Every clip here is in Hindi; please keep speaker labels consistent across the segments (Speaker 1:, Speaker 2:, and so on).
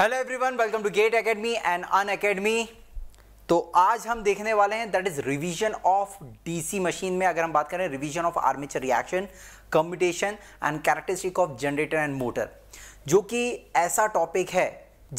Speaker 1: Hello everyone welcome to GATE academy and Unacademy तो आज हम देखने वाले हैं that is revision of DC machine में अगर हम बात करें revision of armature reaction commutation and characteristic of generator and motor जो कि ऐसा टॉपिक है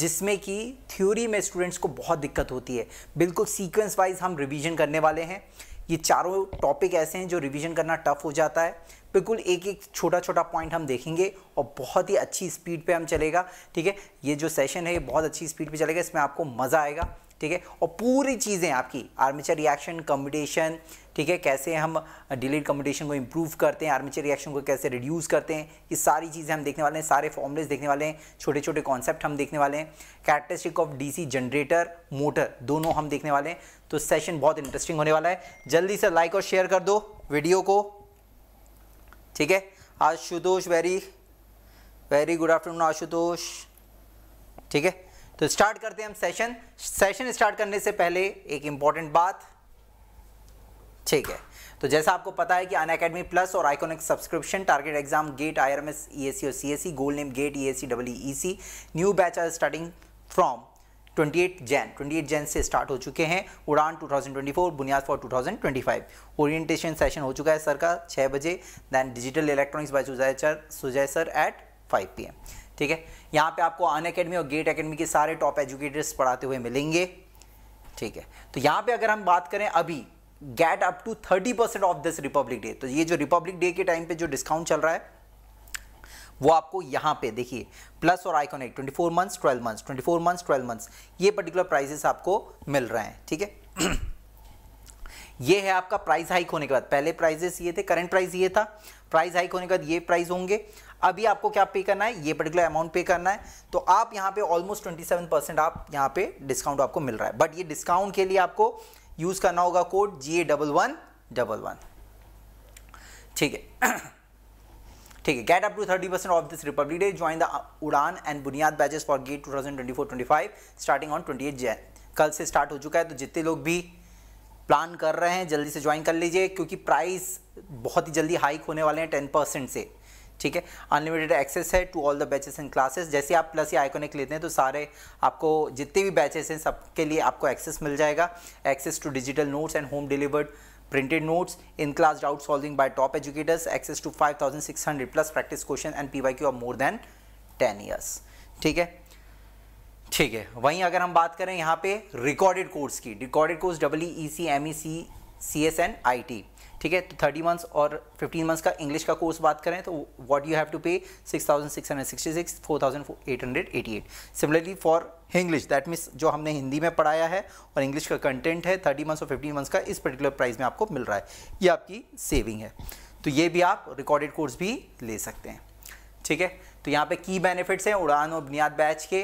Speaker 1: जिसमें कि थ्योरी में स्टूडेंट्स को बहुत दिक्कत होती है बिल्कुल सीक्वेंस वाइज हम रिविजन करने वाले हैं ये चारों टॉपिक ऐसे हैं जो रिविजन करना टफ हो जाता है बिल्कुल एक एक छोटा छोटा पॉइंट हम देखेंगे और बहुत ही अच्छी स्पीड पे हम चलेगा ठीक है ये जो सेशन है ये बहुत अच्छी स्पीड पे चलेगा इसमें आपको मज़ा आएगा ठीक है और पूरी चीज़ें आपकी आर्मेचर रिएक्शन कम्बिटेशन ठीक है कैसे हम डिलेड कम्बिटेशन को इम्प्रूव करते हैं आर्मेचर रिएक्शन को कैसे रिड्यूस करते हैं ये सारी चीज़ें हम देखने वाले हैं सारे फॉर्मुलेज देखने वाले हैं छोटे छोटे कॉन्सेप्ट हम देखने वाले हैं characteristic of D generator motor दोनों हम देखने वाले हैं तो सेशन बहुत इंटरेस्टिंग होने वाला है जल्दी से लाइक और शेयर कर दो वीडियो को ठीक है Ashutosh very very good afternoon Ashutosh ठीक है तो स्टार्ट करते हैं हम सेशन सेशन स्टार्ट करने से पहले एक इंपॉर्टेंट बात ठीक है तो जैसा आपको पता है कि अन अकेडमी प्लस और iconic subscription target exam GATE I R M S E S C और C S C gold name GATE E S C W E C new batch are starting from 28 Jan 28 Jan से स्टार्ट हो चुके हैं उड़ान 2024 बुनियाद फॉर 2025 ओरिएंटेशन सेशन हो चुका है सर का 6 बजे then digital electronics by Sujay sir Sujay sir at 5 PM ठीक है यहाँ पे आपको अन अकेडमी और गेट अकेडमी के सारे टॉप एजुकेटर्स पढ़ाते हुए मिलेंगे ठीक है तो यहाँ पे अगर हम बात करें अभी get up to thirty percent off this Republic Day तो ये जो रिपब्लिक डे के टाइम पर जो डिस्काउंट चल रहा है वो आपको यहाँ पे देखिए प्लस और आईकॉन एक twenty four months twelve months twenty four months twelve months ये पर्टिकुलर प्राइजेस आपको मिल रहे हैं ठीक है ये है आपका प्राइस हाइक होने के बाद पहले प्राइजेस ये थे करंट प्राइस ये था प्राइस हाइक होने के बाद ये प्राइस होंगे अभी आपको क्या पे करना है ये पर्टिकुलर अमाउंट पे करना है तो आप यहाँ पे ऑलमोस्ट ट्वेंटी परसेंट आप यहाँ पे डिस्काउंट आपको मिल रहा है बट ये डिस्काउंट के लिए आपको यूज़ करना होगा code G A double one double one ठीक है ठीक है get up to 30 percent off this Republic Day join the Udaan and Buniyaad batches for GATE 2024-25 starting on 28 Jan कल से स्टार्ट हो चुका है तो जितने लोग भी प्लान कर रहे हैं जल्दी से ज्वाइन कर लीजिए क्योंकि प्राइस बहुत ही जल्दी हाइक होने वाले हैं टेन परसेंट से ठीक है अनलिमिटेड एक्सेस है to all the batches and classes जैसे आप प्लस या आइकोनिक लेते हैं तो सारे आपको जितने भी बैचेस हैं सबके लिए आपको एक्सेस मिल जाएगा access to digital notes and home delivered printed notes, in-class route solving by top educators, access to 5600 plus practice question and PYQ of more than 10 years. ठीक है ठीक है वहीं अगर हम बात करें यहाँ पे रिकॉर्डेड कोर्स की recorded course W E C M E C C S N I T ठीक है तो थर्टी मंथ्स और फिफ्टीन मंथ्स का इंग्लिश का कोर्स बात करें तो what you have to pay six thousand six hundred sixty six four thousand eight hundred eighty eight similarly for English that means जो हमने हिंदी में पढ़ाया है और इंग्लिश का कंटेंट है थर्टी मंथ्स और फिफ्टीन मंथ्स का इस पर्टिकुलर प्राइस में आपको मिल रहा है ये आपकी सेविंग है तो ये भी आप रिकॉर्डेड कोर्स भी ले सकते हैं ठीक है तो यहाँ पे की बेनिफिट्स हैं उड़ान और बुनियाद बैच के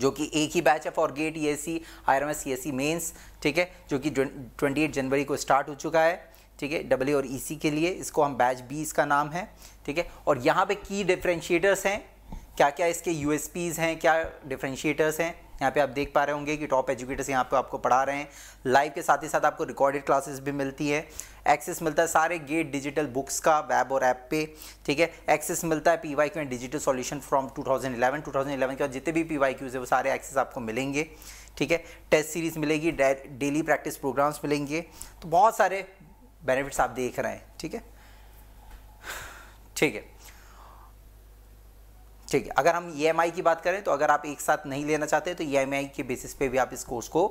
Speaker 1: जो कि एक ही बैच है for GATE E S C I M S C S C mains ठीक है जो कि ट्वेंटी एट जनवरी को स्टार्ट हो चुका है ठीक है डब्ल्यू और सी e के लिए इसको हम बैच बी इसका नाम है ठीक है और यहाँ पे की डिफ्रेंशिएटर्स हैं क्या क्या इसके यू हैं क्या डिफ्रेंशिएटर्स हैं यहाँ पे आप देख पा रहे होंगे कि टॉप एजुकेटर्स यहाँ पे आपको पढ़ा रहे हैं लाइव के साथ ही साथ आपको रिकॉर्डेड क्लासेस भी मिलती है एक्सेस मिलता है सारे गेट डिजिटल बुक्स का वेब और ऐप पे ठीक है एक्सेस मिलता है P Y Q digital solution from 2011 2011 के बाद जितने भी पी वाई क्यूज है वो सारे एक्सेस आपको मिलेंगे ठीक है टेस्ट सीरीज मिलेगी डेली प्रैक्टिस प्रोग्राम्स मिलेंगे तो बहुत सारे बेनिफिट्स आप देख रहे हैं ठीक है ठीक है ठीक है अगर हम ई e की बात करें तो अगर आप एक साथ नहीं लेना चाहते तो ई e के बेसिस पे भी आप इस कोर्स को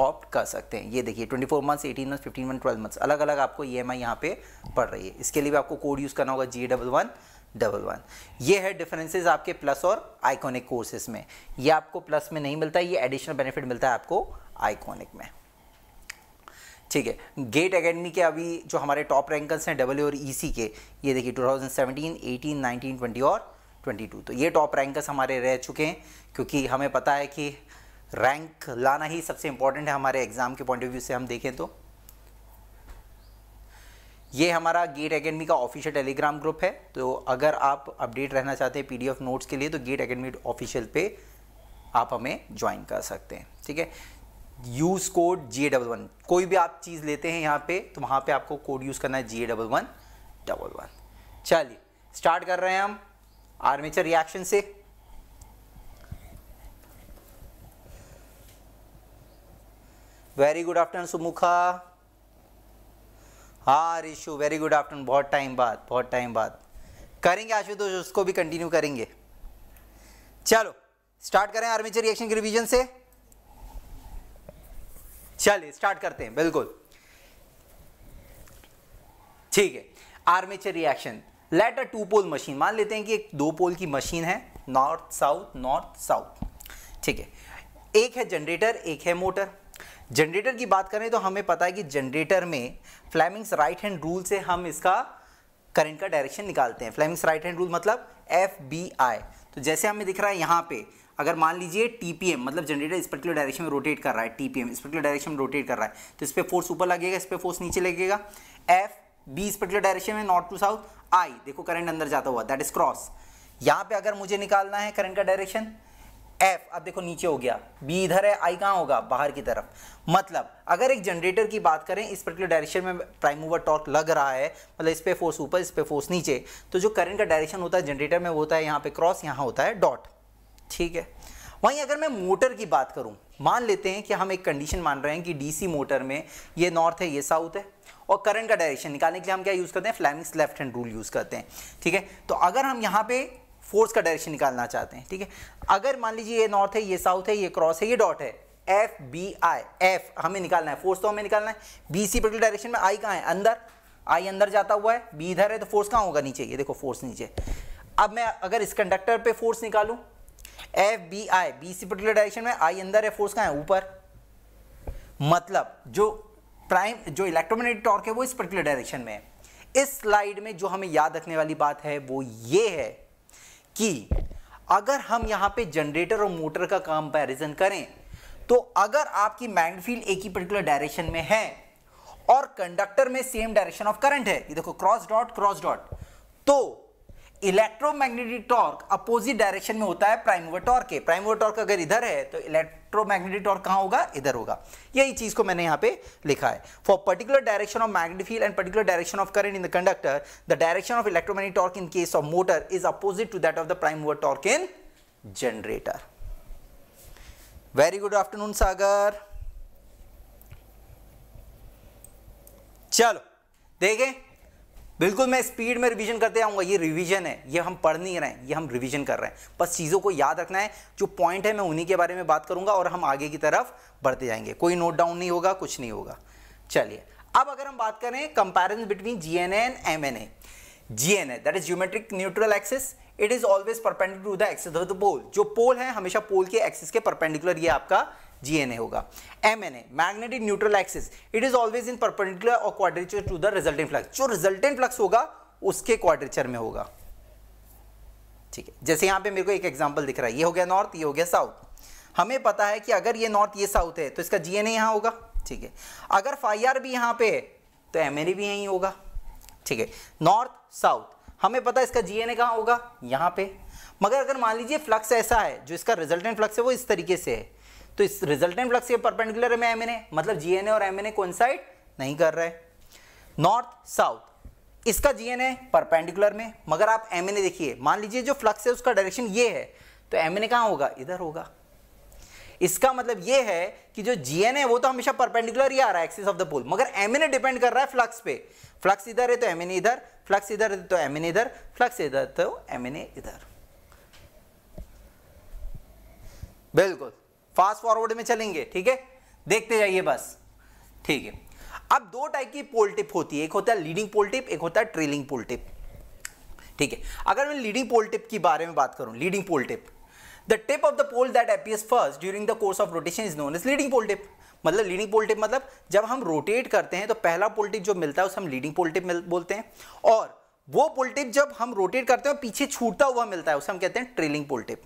Speaker 1: ऑप्ट कर सकते हैं ये देखिए 24 मंथ्स 18 मंथ्स 15 मंथ 12 मंथ्स अलग अलग आपको ई एम आई यहाँ पे पड़ रही है इसके लिए भी आपको कोड यूज़ करना होगा G double one double one ये है डिफरेंसेस आपके प्लस और आइकॉनिक कोर्सेज में ये आपको प्लस में नहीं मिलता है ये एडिशनल बेनिफिट मिलता है आपको आइकॉनिक में ठीक है गेट अकेडमी के अभी जो हमारे टॉप रैंकर्स हैं डबल और सी e के ये देखिए 2017, एटीन नाइनटीन ट्वेंटी और 22 तो ये टॉप रैंकर्स हमारे रह चुके हैं क्योंकि हमें पता है कि रैंक लाना ही सबसे इंपॉर्टेंट है हमारे एग्ज़ाम के पॉइंट ऑफ व्यू से हम देखें तो ये हमारा गेट एकेडमी का ऑफिशियल टेलीग्राम ग्रुप है तो अगर आप अपडेट रहना चाहते हैं पीडीएफ नोट्स के लिए तो गेट एकेडमी ऑफिशियल पे आप हमें ज्वाइन कर सकते हैं ठीक है use code G double one कोई भी आप चीज़ लेते हैं यहाँ पे तो वहां पे आपको कोड यूज़ करना है G double one double one चलिए स्टार्ट कर रहे हैं हम आर्मेचर रिएक्शन से वेरी गुड आफ्टरनून सुमुखा हाँ रिशु वेरी गुड आफ्टरनून बहुत टाइम बाद बहुत टाइम बाद करेंगे आशुतोष उसको भी कंटिन्यू करेंगे चलो स्टार्ट करें आर्मीचर रिएक्शन के रिवीजन से चलिए स्टार्ट करते हैं बिल्कुल ठीक है armature reaction let a two pole machine मान लेते हैं कि एक दो पोल की मशीन है नॉर्थ साउथ नॉर्थ साउथ ठीक है एक है जनरेटर एक है मोटर जनरेटर की बात करें तो हमें पता है कि जनरेटर में फ्लैमिंग्स राइट हैंड रूल से हम इसका करंट का डायरेक्शन निकालते हैं फ्लैमिंग्स राइट हैंड रूल मतलब एफ बी आई तो जैसे हमें दिख रहा है यहाँ पे अगर मान लीजिए टीपीएम मतलब जनरेटर इस पर्टिकुलर डायरेक्शन में रोटेट कर रहा है टीपीएम इस पर्टिकुलर डायरेक्शन में रोटेट कर रहा है तो इस पर फोर्स ऊपर लगेगा इस पर फोर्स नीचे लगेगा एफ बी इस पर्टिकुलर डायरेक्शन में नॉर्थ टू साउथ आई देखो करंट अंदर जाता हुआ दैट इज क्रॉस यहाँ पे अगर मुझे निकालना है करंट का डायरेक्शन एफ अब देखो नीचे हो गया बी इधर है आई कहाँ होगा बाहर की तरफ मतलब अगर एक जनरेटर की बात करें इस पर्टिकुलर डायरेक्शन में प्राइम मूवर टॉर्क लग रहा है मतलब इस पर फोर्स ऊपर इस पर फोर्स नीचे तो जो करंट का डायरेक्शन होता है जनरेटर में होता है यहाँ पे क्रॉस यहाँ होता है डॉट ठीक है वहीं अगर मैं मोटर की बात करूँ मान लेते हैं कि हम एक कंडीशन मान रहे हैं कि डी मोटर में ये नॉर्थ है ये साउथ है और करंट का डायरेक्शन निकालने के लिए हम क्या यूज़ करते हैं Fleming's left hand rule use करते हैं ठीक है तो अगर हम यहाँ पे फोर्स का डायरेक्शन निकालना चाहते हैं ठीक है अगर मान लीजिए ये नॉर्थ है ये साउथ है ये क्रॉस है ये डॉट है एफ बी आई एफ हमें निकालना है फोर्स तो हमें निकालना है बी सी पर्टिकुलर डायरेक्शन में आई कहाँ है अंदर आई अंदर जाता हुआ है बी इधर है तो फोर्स कहाँ होगा नीचे ये देखो फोर्स नीचे अब मैं अगर इस कंडक्टर पे फोर्स निकालूं F B I B C particular direction में आई अंदर है फोर्स कहाँ है ऊपर मतलब जो प्राइम जो इलेक्ट्रोमैग्नेटिक टॉर्क है वो इस पर्टिकुलर डायरेक्शन में है इस स्लाइड में जो हमें याद रखने वाली बात है वो ये है कि अगर हम यहाँ पे जनरेटर और मोटर का कंपैरिजन करें तो अगर आपकी मैग्नेट फील्ड एक ही पर्टिकुलर डायरेक्शन में है और कंडक्टर में सेम डायरेक्शन ऑफ करंट है ये देखो क्रॉस डॉट क्रॉस डॉट तो इलेक्ट्रोमैग्नेटिक टॉर्क अपोजिट डायरेक्शन में होता है प्राइमोवर टॉर्क के प्राइमोवर टॉर्क अगर इधर है तो इलेक्ट्रोमैग्नेटिक टॉर्क कहां होगा इधर होगा यही चीज को मैंने यहां पे लिखा है for particular direction of magnetic field and particular direction of current in the conductor the direction of electromagnetic torque in case of motor is opposite to that of the prime mover torque in generator very good afternoon Sagar चलो देखें बिल्कुल मैं स्पीड में रिवीजन करते आऊंगा ये रिवीजन है ये हम पढ़ नहीं रहे हैं ये हम रिवीजन कर रहे हैं बस चीज़ों को याद रखना है जो पॉइंट है मैं उन्हीं के बारे में बात करूंगा और हम आगे की तरफ बढ़ते जाएंगे कोई नोट डाउन नहीं होगा कुछ नहीं होगा चलिए अब अगर हम बात करें comparison between G N N and M N A G N A that is geometric neutral axis it is always perpendicular to the axis of the pole जो पोल है हमेशा पोल के एक्सिस के परपेंडिकुलर ये आपका GNA होगा MNA magnetic neutral axis it is always in perpendicular और quadrature to the resultant flux जो रिजल्टेंट फ्लक्स होगा उसके क्वाड्रेचर में होगा ठीक है जैसे यहां पे मेरे को एक एग्जांपल दिख रहा है ये हो गया नॉर्थ ये हो गया साउथ हमें पता है कि अगर ये नॉर्थ ये साउथ है तो इसका जी एन यहाँ होगा ठीक है अगर फाइर भी यहां पे तो एम भी यहीं होगा ठीक है नॉर्थ साउथ हमें पता है इसका जी एन कहाँ होगा यहां पे मगर अगर मान लीजिए फ्लक्स ऐसा है जो इसका रिजल्टेंट फ्लक्स है वो इस तरीके से है तो इस रिजल्टेंट फ्लक्स के परपेंडिकुलर में एम एन ए मतलब जीएनए और एम एन एमएनए कोइंसाइड नहीं कर रहे नॉर्थ साउथ इसका जीएनए परपेंडिकुलर में मगर आप एम एन ए देखिए मान लीजिए जो फ्लक्स है उसका डायरेक्शन ये है तो एम एन ए कहाँ होगा इधर होगा इसका मतलब ये है कि जो जीएनए है वो तो हमेशा परपेंडिकुलर ही आ रहा है एक्सिस ऑफ द पोल मगर एम एन ए डिपेंड कर रहा है फ्लक्स पे फ्लक्स इधर है तो एम एन ए इधर फ्लक्स इधर है तो एम एन ए इधर फ्लक्स इधर तो एम एन ए इधर बिल्कुल फास्ट फॉरवर्ड में चलेंगे ठीक है देखते जाइए बस ठीक है अब दो टाइप की पोलटिप होती है एक होता है लीडिंग पोलटिप एक होता है ट्रेलिंग पोलटिप ठीक है अगर मैं लीडिंग पोलटिप की बारे में बात करूं leading pole tip the tip of the pole that appears first during the course of rotation is known is leading pole tip मतलब लीडिंग पोलटिप मतलब जब हम रोटेट करते हैं तो पहला पोलटिप जो मिलता है उसे हम लीडिंग पोलटिप बोलते हैं और वो पुल जब हम रोटेट करते हैं पीछे छूटता हुआ मिलता है उसे हम कहते हैं ट्रेलिंग पोलटिप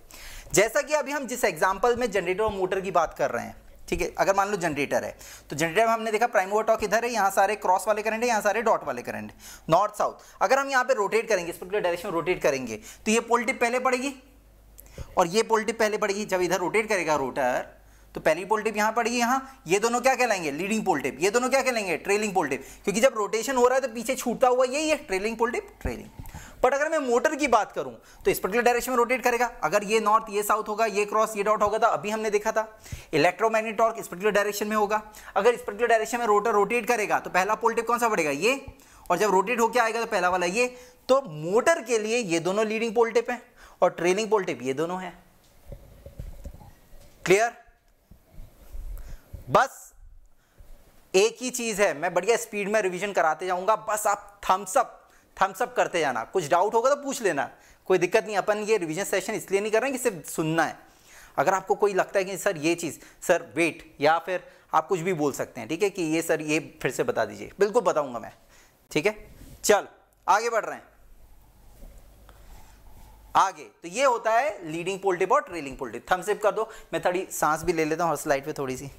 Speaker 1: जैसा कि अभी हम जिस एग्जाम्पल में जनरेटर और मोटर की बात कर रहे हैं ठीक है अगर मान लो जनरेटर है तो जनरेटर में हमने देखा प्राइम ओवर टॉक इधर है यहाँ सारे क्रॉस वाले करंट है यहाँ सारे डॉट वाले करंट नॉर्थ साउथ अगर हम यहाँ पे रोटेट करेंगे इस पर्टिकुलर डायरेक्शन में रोटेट करेंगे तो ये पोलटिप पहले पड़ेगी और ये पोलटिप पहले पड़ेगी जब इधर रोटेट करेगा रोटर तो पहली पोल टिप यहाँ पड़ेगी यहां ये दोनों क्या कहलाएंगे लीडिंग पोल टिप ये दोनों क्या कहलाएंगे ट्रेलिंग पोल टिप क्योंकि जब रोटेशन हो रहा है तो पीछे छूटता हुआ यही है trailing pole tip trailing but अगर मैं मोटर की बात करूं तो इस पर्टिकुलर डायरेक्शन में रोटेट करेगा अगर ये नॉर्थ ये साउथ होगा ये क्रॉस ये डॉट होगा तो अभी हमने देखा था इलेक्ट्रोमैग्नेटिक टॉर्क इस पर्टिकुलर डायरेक्शन में होगा अगर इस पर्टिकुलर डायरेक्शन में रोटर रोटेट करेगा तो पहला पोल टिप कौन सा पड़ेगा ये और जब रोटेट होकर आएगा तो पहला वाला ये तो मोटर के लिए ये दोनों लीडिंग पोल टिप और ट्रेलिंग पोल टिप ये दोनों है क्लियर बस एक ही चीज़ है मैं बढ़िया स्पीड में रिवीजन कराते जाऊंगा बस आप थम्सअप थम्सअप करते जाना कुछ डाउट होगा तो पूछ लेना कोई दिक्कत नहीं अपन ये रिवीजन सेशन इसलिए नहीं कर रहे हैं कि सिर्फ सुनना है अगर आपको कोई लगता है कि सर ये चीज़ सर वेट या फिर आप कुछ भी बोल सकते हैं ठीक है कि ये सर ये फिर से बता दीजिए बिल्कुल बताऊंगा मैं ठीक है चल आगे बढ़ रहे हैं आगे तो ये होता है लीडिंग पोल्टिप और ट्रेलिंग पोल्टी थम्सअप कर दो मैं थोड़ी सांस भी ले लेता हूँ हर स्लाइड पे थोड़ी सी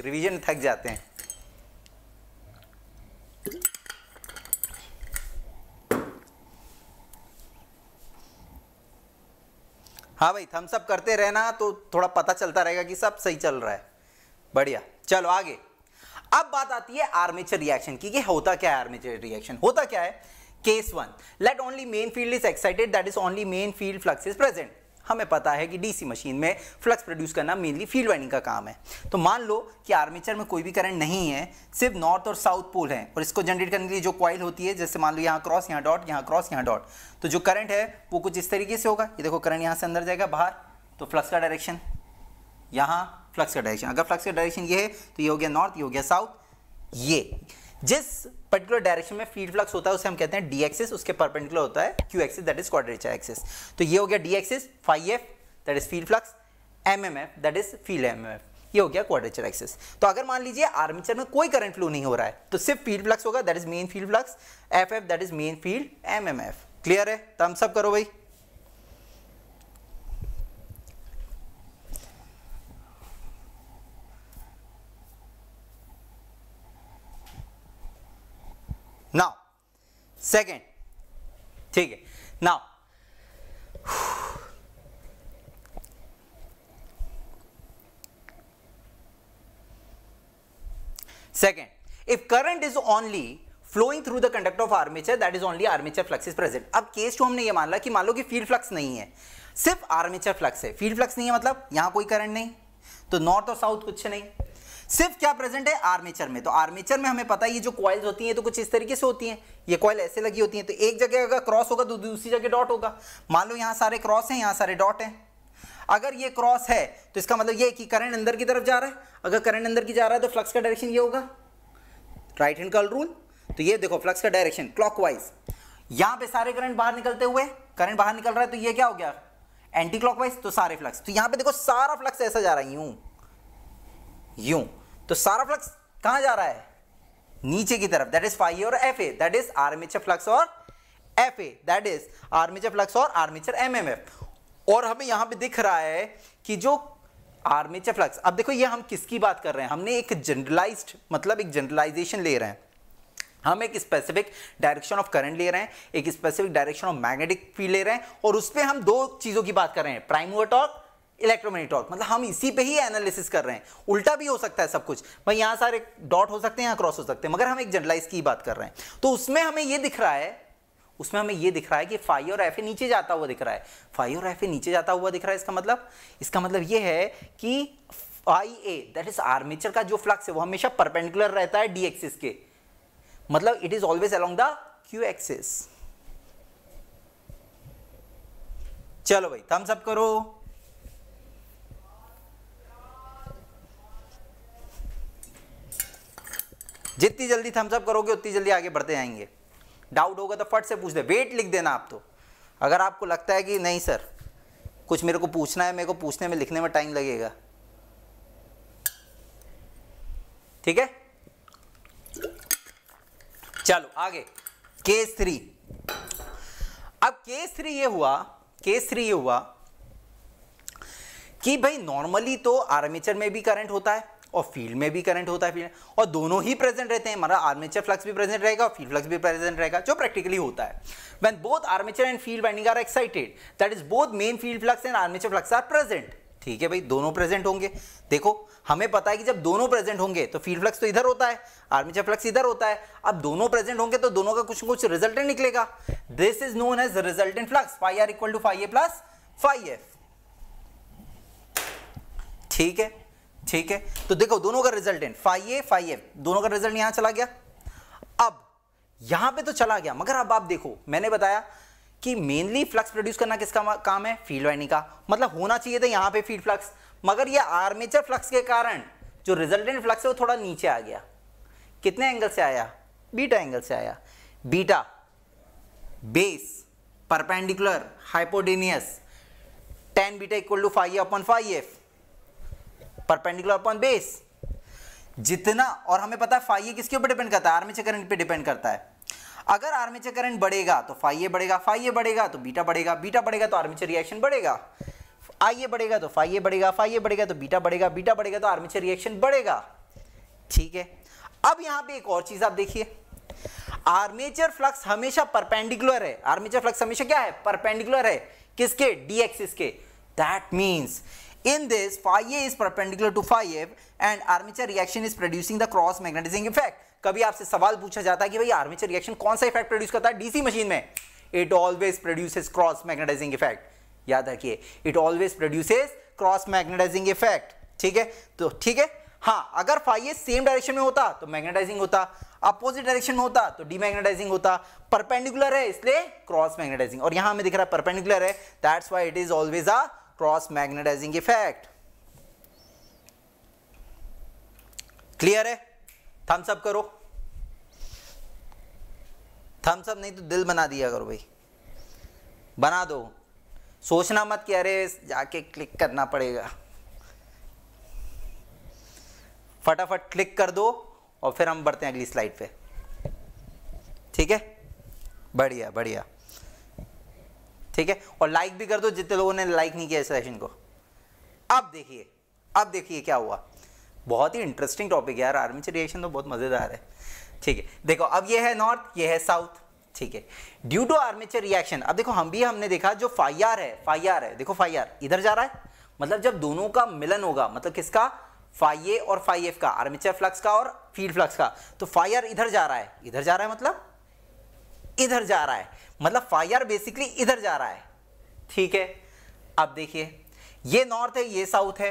Speaker 1: रिवीजन थक जाते हैं हाँ भाई थम्स अप करते रहना तो थोड़ा पता चलता रहेगा कि सब सही चल रहा है बढ़िया चलो आगे अब बात आती है आर्मेचर रिएक्शन की कि होता क्या है आर्मेचर रिएक्शन होता क्या है case one let only main field is excited that is only main field flux is present हमें पता है कि डीसी मशीन में फ्लक्स प्रोड्यूस करना मेनली फील्ड वाइंडिंग का काम है तो मान लो कि आर्मेचर में कोई भी करंट नहीं है सिर्फ नॉर्थ और साउथ पोल है और इसको जनरेट करने के लिए जो क्वाइल होती है जैसे मान लो यहाँ क्रॉस यहाँ डॉट यहाँ क्रॉस यहाँ डॉट तो जो करंट है वो कुछ इस तरीके से होगा ये देखो करंट यहाँ से अंदर जाएगा बाहर तो फ्लक्स का डायरेक्शन यहाँ फ्लक्स का डायरेक्शन अगर फ्लक्स का डायरेक्शन ये है तो ये हो गया नॉर्थ ये हो गया साउथ ये जिस पर्टिकुलर डायरेक्शन में फीड फ्लक्स होता है उसे हम कहते हैं डी एक्सिस उसके परपेंडिकुलर होता है Q axis that is quadrature axis तो ये हो गया D axis phi F that is field flux M M F that is field M M F ये हो गया क्वाड्रेचर एक्सिस तो अगर मान लीजिए आर्मीचर में कोई करंट फ्लो नहीं हो रहा है तो सिर्फ फील्ड फ्लक्स होगा that is main field flux F F that is main field M M F clear है तो हम सब करो भाई नाउ सेकंड ठीक है now second if current is only flowing through the conduct of armature that is only armature flux is present अब केस टू हमने ये मान ला कि मान लो कि फील्ड फ्लक्स नहीं है सिर्फ आर्मीचर फ्लक्स है फील्ड फ्लक्स नहीं है मतलब यहां कोई करंट नहीं तो नॉर्थ और साउथ कुछ नहीं सिर्फ क्या प्रेजेंट है आर्मेचर में तो आर्मेचर में हमें पता है ये जो कॉइल्स होती हैं तो कुछ इस तरीके से होती हैं ये कॉइल ऐसे लगी होती हैं तो एक जगह अगर क्रॉस होगा तो दूसरी जगह डॉट होगा मान लो यहाँ सारे क्रॉस हैं यहाँ सारे डॉट हैं अगर ये क्रॉस है तो इसका मतलब ये कि करंट अंदर की तरफ जा रहा है अगर करंट अंदर की जा रहा है तो फ्लक्स का डायरेक्शन ये होगा राइट हैंड कर्ल रूल तो ये देखो फ्लक्स का डायरेक्शन क्लॉकवाइज यहाँ पे सारे करंट बाहर निकलते हुए करंट बाहर निकल रहा है तो ये क्या हो गया एंटी क्लॉकवाइज तो सारे फ्लक्स तो यहाँ पे देखो सारा फ्लक्स ऐसा जा रहा है यूं यूं तो सारा फ्लक्स कहां जा रहा है नीचे की तरफ दैट इज फाइव और F A that is armature flux और F A that is armature flux और आर्मेचर एमएमएफ और हमें यहां पे दिख रहा है कि जो आर्मेचर फ्लक्स अब देखो ये हम किसकी बात कर रहे हैं हमने एक जनरलाइज्ड मतलब एक जनरलाइजेशन ले रहे हैं हम एक स्पेसिफिक डायरेक्शन ऑफ करंट ले रहे हैं एक specific direction of magnetic field ले रहे हैं और उस पर हम दो चीज़ों की बात कर रहे हैं prime mover torque electromagnetic torque मतलब हम इसी पे ही एनालिसिस कर रहे हैं उल्टा भी हो सकता है सब कुछ भाई यहाँ सारे डॉट हो सकते हैं यहाँ क्रॉस हो सकते हैं मगर हम एक जनरलाइज की बात कर रहे हैं तो उसमें हमें ये दिख रहा है उसमें हमें ये दिख रहा है कि फाई और एफ ए नीचे जाता हुआ दिख रहा है फाई और एफ ए नीचे जाता हुआ दिख रहा है इसका मतलब इसका मतलब ये है कि phi A that is armature का जो फ्लक्स है वो हमेशा परपेंडिकुलर रहता है डी एक्सिस के मतलब it is always along the Q axis चलो भाई थम्स अप करो जितनी जल्दी थम्सअप करोगे उतनी जल्दी आगे बढ़ते जाएंगे डाउट होगा तो फट से पूछ दे वेट लिख देना आप तो अगर आपको लगता है कि नहीं सर कुछ मेरे को पूछना है मेरे को पूछने में लिखने में टाइम लगेगा ठीक है चलो आगे केस थ्री अब केस थ्री ये हुआ केस थ्री ये हुआ कि भाई नॉर्मली तो आर्मेचर में भी करंट होता है और फील्ड में भी करंट होता है फील्ड और दोनों ही प्रेजेंट रहते हैं हमारा मतलब आर्मेचर फ्लक्स भी प्रेजेंट रहेगा और फील्ड फ्लक्स भी प्रेजेंट रहेगा जो प्रैक्टिकली होता है when both armature and field winding are excited that is both main field flux and armature flux are present ठीक है भाई दोनों प्रेजेंट होंगे देखो हमें पता है कि जब दोनों प्रेजेंट होंगे तो फील्ड फ्लक्स तो इधर होता है आर्मेचर फ्लक्स इधर होता है अब दोनों प्रेजेंट होंगे तो दोनों का कुछ कुछ रिजल्टेंट निकलेगा this is known as resultant flux phi R equal to phi A plus phi F ठीक है ठीक है तो देखो दोनों का resultant phi A phi F दोनों का रिजल्ट यहां चला गया अब यहां पे तो चला गया मगर अब आप देखो मैंने बताया कि मेनली फ्लक्स प्रोड्यूस करना किसका काम है फील्ड वाइनिंग का मतलब होना चाहिए था यहां पे फील्ड फ्लक्स मगर ये आर्मेचर फ्लक्स के कारण जो रिजल्टेंट फ्लक्स है वो थोड़ा नीचे आ गया कितने एंगल से आया बीटा एंगल से आया beta base perpendicular hypotenuse tan beta equal to phi upon phi F perpendicular upon base जितना और हमें पता है फाइए किसके ऊपर डिपेंड करता है आर्मेचर करंट पे डिपेंड करता है अगर आर्मेचर करंट बढ़ेगा तो फाइए बढ़ेगा फाइए बढ़ेगा तो बीटा बढ़ेगा बीटा बढ़ेगा तो आर्मेचर रिएक्शन बढ़ेगा आइए बढ़ेगा तो फाइए बढ़ेगा फाइए बढ़ेगा तो बीटा बढ़ेगा बीटा बढ़ेगा तो आर्मेचर रिएक्शन बढ़ेगा ठीक है अब यहां पे एक और चीज़ आप देखिए आर्मेचर फ्लक्स हमेशा परपेंडिकुलर है आर्मेचर फ्लक्स हमेशा क्या है परपेंडिकुलर है किसके डी एक्सिस के that means In this, phi A is perpendicular to phi F and armature reaction is producing the cross magnetizing effect. कभी आपसे सवाल पूछा जाता है कि भाई आर्मेचर रिएक्शन कौन सा इफेक्ट प्रोड्यूस करता है डीसी मशीन में it always produces cross magnetising effect याद रखिए it always produces cross magnetising effect ठीक है तो ठीक है हाँ अगर फाइए सेम डायरेक्शन में होता तो मैग्नेटाइजिंग होता अपोजिट डायरेक्शन में होता तो डीमैग्नेटाइजिंग होता परपेंडिकुलर है इसलिए क्रॉस मैग्नेटाइजिंग और यहां हमें दिख रहा है परपेंडिकुलर है that's why it is always a cross magnetising effect clear है थम्स अप करो थम्स अप नहीं तो दिल बना दिया करो भाई बना दो सोचना मत कि अरे जाके क्लिक करना पड़ेगा फटाफट क्लिक कर दो और फिर हम बढ़ते हैं अगली स्लाइड पे ठीक है बढ़िया बढ़िया ठीक है और लाइक भी कर दो जितने लोगों ने लाइक नहीं किया इस सेशन को अब देखिए अब देखिए क्या हुआ बहुत ही इंटरेस्टिंग टॉपिक है यार आर्मी रिएक्शन तो बहुत मज़ेदार है ठीक है देखो अब ये है नॉर्थ ये है साउथ ठीक है ड्यू टू आर्मेचर रिएक्शन अब देखो हम भी हमने देखा जो फाइयार है फाइआर है देखो फाइयार इधर जा रहा है मतलब जब दोनों का मिलन होगा मतलब किसका फाइए और फाइव एफ का आर्मेचर फ्लक्स का और फील्ड फ्लक्स का तो फाइयर इधर जा रहा है इधर जा रहा है मतलब इधर जा रहा है मतलब फायर बेसिकली इधर जा रहा है ठीक है अब देखिए ये नॉर्थ है ये साउथ है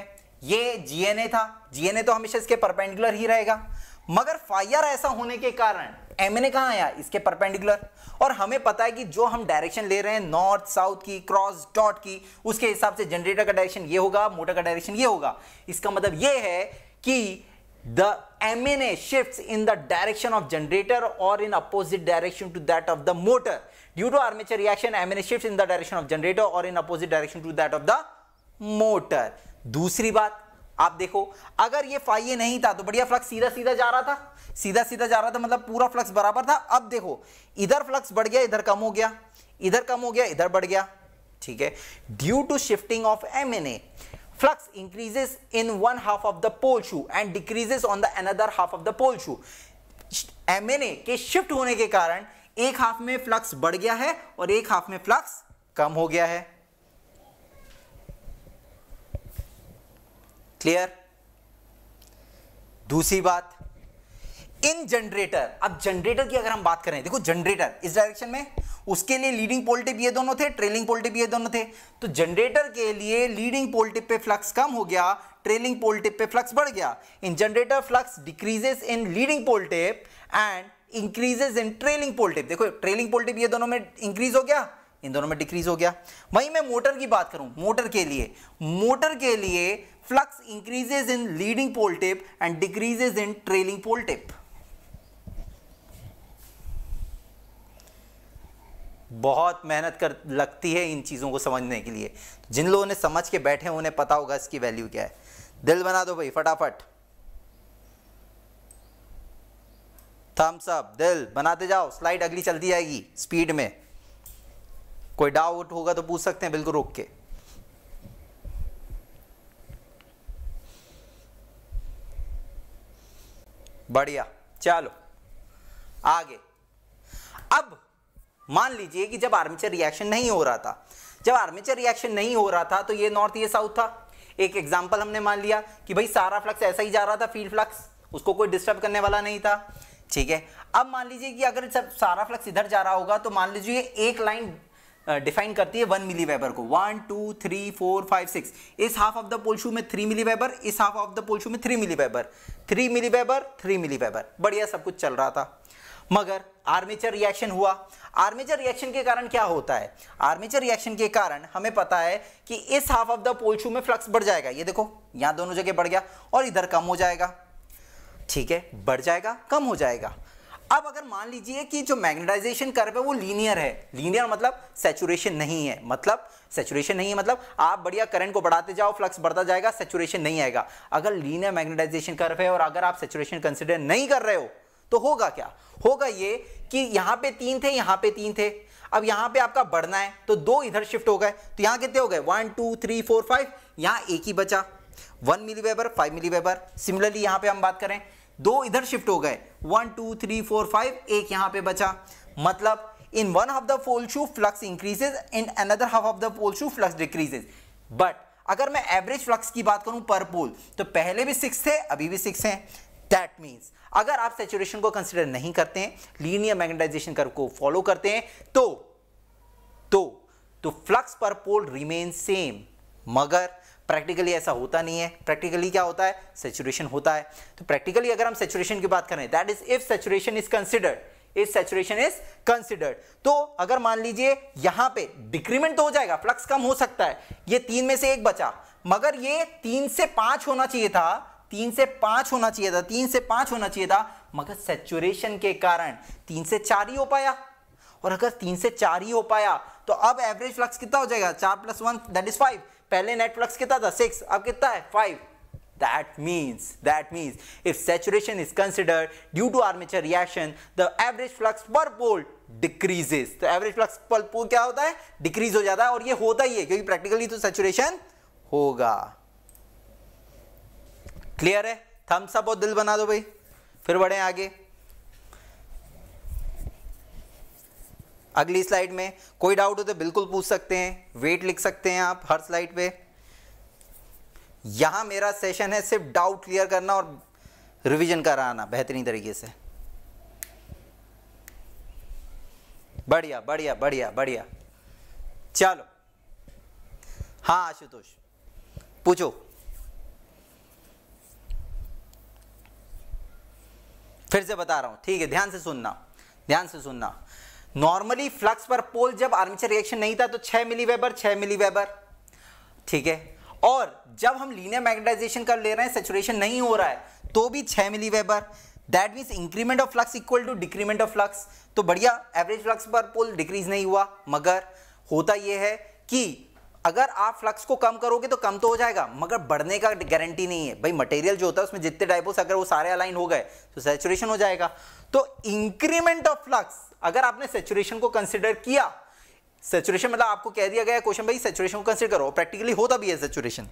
Speaker 1: ये जीएनए था जीएनए तो हमेशा इसके परपेंडिकुलर ही रहेगा मगर फायर ऐसा होने के कारण एम एन ए कहाँ आया इसके परपेंडिकुलर और हमें पता है कि जो हम डायरेक्शन ले रहे हैं नॉर्थ साउथ की क्रॉस डॉट की उसके हिसाब से जनरेटर का डायरेक्शन ये होगा मोटर का डायरेक्शन ये होगा इसका मतलब ये है कि the M N A shift in the direction of generator और in opposite direction to that of the motor due to armature reaction mna shifts in the direction of generator or in opposite direction to that of the motor dusri baat आप देखो अगर ये फाइ ए नहीं था तो बढ़िया फ्लक्स सीधा सीधा जा रहा था सीधा सीधा जा रहा था मतलब पूरा फ्लक्स बराबर था अब देखो इधर फ्लक्स बढ़ गया इधर कम हो गया इधर कम हो गया इधर बढ़ गया ठीक है due to shifting of M N A flux increases in one half of the pole shoe and decreases on the another half of the pole shoe M N A के शिफ्ट होने के कारण एक हाफ में फ्लक्स बढ़ गया है और एक हाफ में फ्लक्स कम हो गया है क्लियर दूसरी बात इन जनरेटर अब जनरेटर की अगर हम बात करें देखो जनरेटर इस डायरेक्शन में उसके लिए लीडिंग पोल्टिप ये दोनों थे ट्रेलिंग पोल्टिप ये दोनों थे तो जनरेटर के लिए लीडिंग पोल्टिप पे फ्लक्स कम हो गया ट्रेलिंग पोल्टिप पे फ्लक्स बढ़ गया in generator flux decreases in leading pole tip and increases in trailing pole tip देखो ट्रेलिंग पोल्टिप ये दोनों में इंक्रीज हो गया इन दोनों में डिक्रीज हो गया वहीं मैं मोटर की बात करूं मोटर के लिए मोटर के लिए flux increases in leading pole tip and decreases in trailing pole tip बहुत मेहनत कर लगती है इन चीज़ों को समझने के लिए जिन लोगों ने समझ के बैठे उन्हें पता होगा इसकी वैल्यू क्या है दिल बना दो भाई फटाफट थम्स अप दिल बनाते जाओ स्लाइड अगली चलती जाएगी स्पीड में कोई डाउट होगा तो पूछ सकते हैं बिल्कुल रोक के बढ़िया चलो आगे अब मान लीजिए कि जब आर्मेचर रिएक्शन नहीं हो रहा था जब आर्मेचर रिएक्शन नहीं हो रहा था तो ये नॉर्थ ये साउथ था एक एग्जाम्पल हमने मान लिया कि भाई सारा फ्लक्स ऐसा ही जा रहा था फील्ड फ्लक्स उसको कोई डिस्टर्ब करने वाला नहीं था ठीक है अब मान लीजिए कि अगर सब सारा फ्लक्स इधर जा रहा होगा तो मान लीजिए एक लाइन डिफाइन करती है वन मिली वेबर को one two three four five six इस हाफ ऑफ द पोलशू में थ्री मिली वेबर इस हाफ ऑफ द पोलशू में three milliweber three milliweber three milliweber बढ़िया सब कुछ चल रहा था मगर आर्मेचर रिएक्शन हुआ आर्मेचर रिएक्शन के कारण क्या होता है आर्मेचर रिएक्शन के कारण हमें पता है कि इस हाफ ऑफ द पोलशू में फ्लक्स बढ़ जाएगा ये देखो यहाँ दोनों जगह बढ़ गया और इधर कम हो जाएगा ठीक है बढ़ जाएगा कम हो जाएगा अब अगर मान लीजिए कि जो मैग्नेटाइजेशन कर्व है वो लीनियर है लीनियर मतलब सेचुरेशन नहीं है मतलब सेचुरेशन नहीं है मतलब आप बढ़िया करंट को बढ़ाते जाओ फ्लक्स बढ़ता जाएगा सेचुरेशन नहीं आएगा अगर लीनियर मैग्नेटाइजेशन कर्व है और अगर आप सेचुरेशन कंसिडर नहीं कर रहे हो तो होगा क्या होगा ये कि यहां पे तीन थे यहां पे तीन थे अब यहां पे आपका बढ़ना है तो दो इधर शिफ्ट हो गए तो यहां कितने हो गए one two three four five यहां एक ही बचा one milliweber five milliweber similarly यहां पे हम बात करें दो इधर शिफ्ट हो गए one two three four five एक यहां पे बचा मतलब इन one half the pole shoe flux increases in another half of the pole shoe flux decreases but अगर मैं एवरेज फ्लक्स की बात करूं पर पोल तो पहले भी सिक्स थे अभी भी सिक्स हैं दैट मीन्स अगर आप सेचुरेशन को कंसिडर नहीं करते हैं लीनियर मैग्नेटाइजेशन कर को फॉलो करते हैं तो तो तो फ्लक्स पर पोल रिमेन सेम मगर प्रैक्टिकली ऐसा होता नहीं है प्रैक्टिकली क्या होता है सेचुरेशन होता है तो प्रैक्टिकली अगर हम सेचुरेशन की बात करें that is if saturation is considered इस सेचुरेशन इज कंसिडर्ड तो अगर मान लीजिए यहां पे डिक्रीमेंट तो हो जाएगा फ्लक्स कम हो सकता है ये तीन में से एक बचा मगर ये तीन से पांच होना चाहिए था तीन से पांच होना चाहिए था तीन से पांच होना चाहिए था मगर सेचुरेशन के कारण तीन से चार ही हो पाया और अगर तीन से चार ही हो पाया तो अब एवरेज फ्लक्स कितना हो जाएगा चार plus one that is five पहले नेटफ्लक्स कितना था सिक्स अब कितना है five That means, that means, if saturation is considered due to armature reaction, the average flux per bolt decreases. तो average flux per pole क्या होता है Decrease हो जाता है और ये होता ही है क्योंकि practically तो saturation होगा Clear है थम्स अप और दिल बना दो भाई फिर बढ़े आगे अगली स्लाइड में कोई डाउट हो तो बिल्कुल पूछ सकते हैं वेट लिख सकते हैं आप हर स्लाइड पे यहां मेरा सेशन है सिर्फ डाउट क्लियर करना और रिवीजन कराना बेहतरीन तरीके से बढ़िया बढ़िया बढ़िया बढ़िया चलो हाँ आशुतोष पूछो फिर से बता रहा हूं ठीक है ध्यान से सुनना ध्यान से सुनना नॉर्मली फ्लक्स पर पोल जब आर्मेचर रिएक्शन नहीं था तो 6 मिली वेबर छः मिली वेबर ठीक है और जब हम लीनियर मैग्नेटाइजेशन कर ले रहे हैं सेचुरेशन नहीं हो रहा है तो भी 6 milliweber that means increment of flux equal to decrement of flux तो बढ़िया एवरेज फ्लक्स पर पोल डिक्रीज नहीं हुआ मगर होता यह है कि अगर आप फ्लक्स को कम करोगे तो कम तो हो जाएगा मगर बढ़ने का गारंटी नहीं है भाई मटेरियल जो होता है उसमें जितने डाइपोल्स अगर वो सारे अलाइन हो गए तो सेचुरेशन हो जाएगा तो इंक्रीमेंट ऑफ फ्लक्स अगर आपने सेचुरेशन को कंसिडर किया सेचुरेशन मतलब आपको कह दिया गया क्वेश्चन भाई सेचुरेशन को कंसिडर करो प्रैक्टिकली होता भी है saturation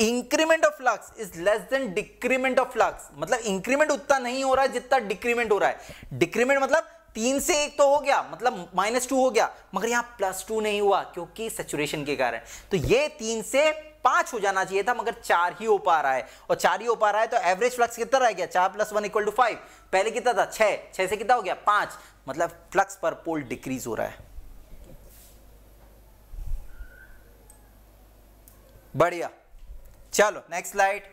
Speaker 1: increment of flux is less than decrement of flux मतलब इंक्रीमेंट उतना नहीं हो रहा है जितना डिक्रीमेंट हो रहा है डिक्रीमेंट मतलब तीन से एक तो हो गया मतलब माइनस टू हो गया मगर यहां प्लस टू नहीं हुआ क्योंकि सेचुरेशन के कारण तो ये तीन से पांच हो जाना चाहिए था मगर चार ही हो पा रहा है और चार ही हो पा रहा है तो एवरेज फ्लक्स कितना रह गया चार plus one equal to five पहले कितना था छह छह से कितना हो गया पांच मतलब फ्लक्स पर पोल डिक्रीज हो रहा है बढ़िया चलो नेक्स्ट स्लाइड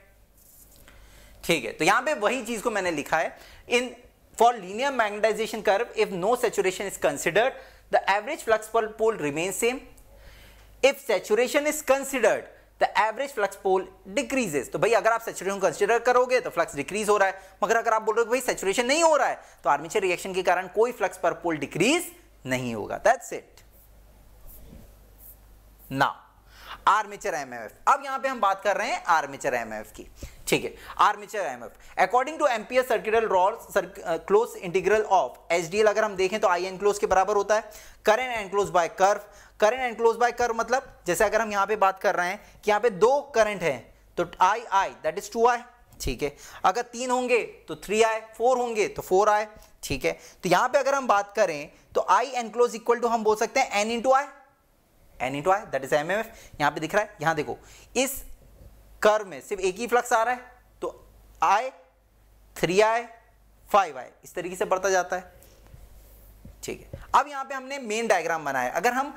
Speaker 1: ठीक है तो यहां पे वही चीज को मैंने लिखा है in for linear magnetisation curve if no saturation is considered the average flux पर pole remain same if saturation is considered the average flux pole decreases तो भाई अगर आप सेचुरेशन कंसिडर करोगे तो फ्लक्स डिक्रीज हो रहा है मगर अगर आप बोल रहे हो भाई सेचुरेशन नहीं हो रहा है तो आर्मीचर रिएक्शन के कारण कोई फ्लक्स पर पोल डिक्रीज नहीं होगा दैट्स इट ना आर्मेचर एमएमएफ अब यहां पे हम बात कर रहे हैं आर्मेचर एमएमएफ की ठीक है armature MF according to Ampere's circuital law close integral of HDL अगर हम देखें तो आई एनक्लोज के बराबर होता है current enclose by curve current enclose by curve मतलब जैसे अगर हम यहां पे बात कर रहे हैं कि यहां पे दो करंट है तो I I that is two I ठीक है अगर तीन होंगे तो थ्री आए फोर होंगे तो फोर आए ठीक है तो यहां पे अगर हम बात करें तो आई एनक्लोज इक्वल टू हम बोल सकते हैं N into I N into I that is M M F यहां पर दिख रहा है यहां देखो इस कर में सिर्फ एक ही फ्लक्स आ रहा है तो आई थ्री आई फाइव आई इस तरीके से बढ़ता जाता है ठीक है अब यहां पे हमने मेन डायग्राम बनाया अगर हम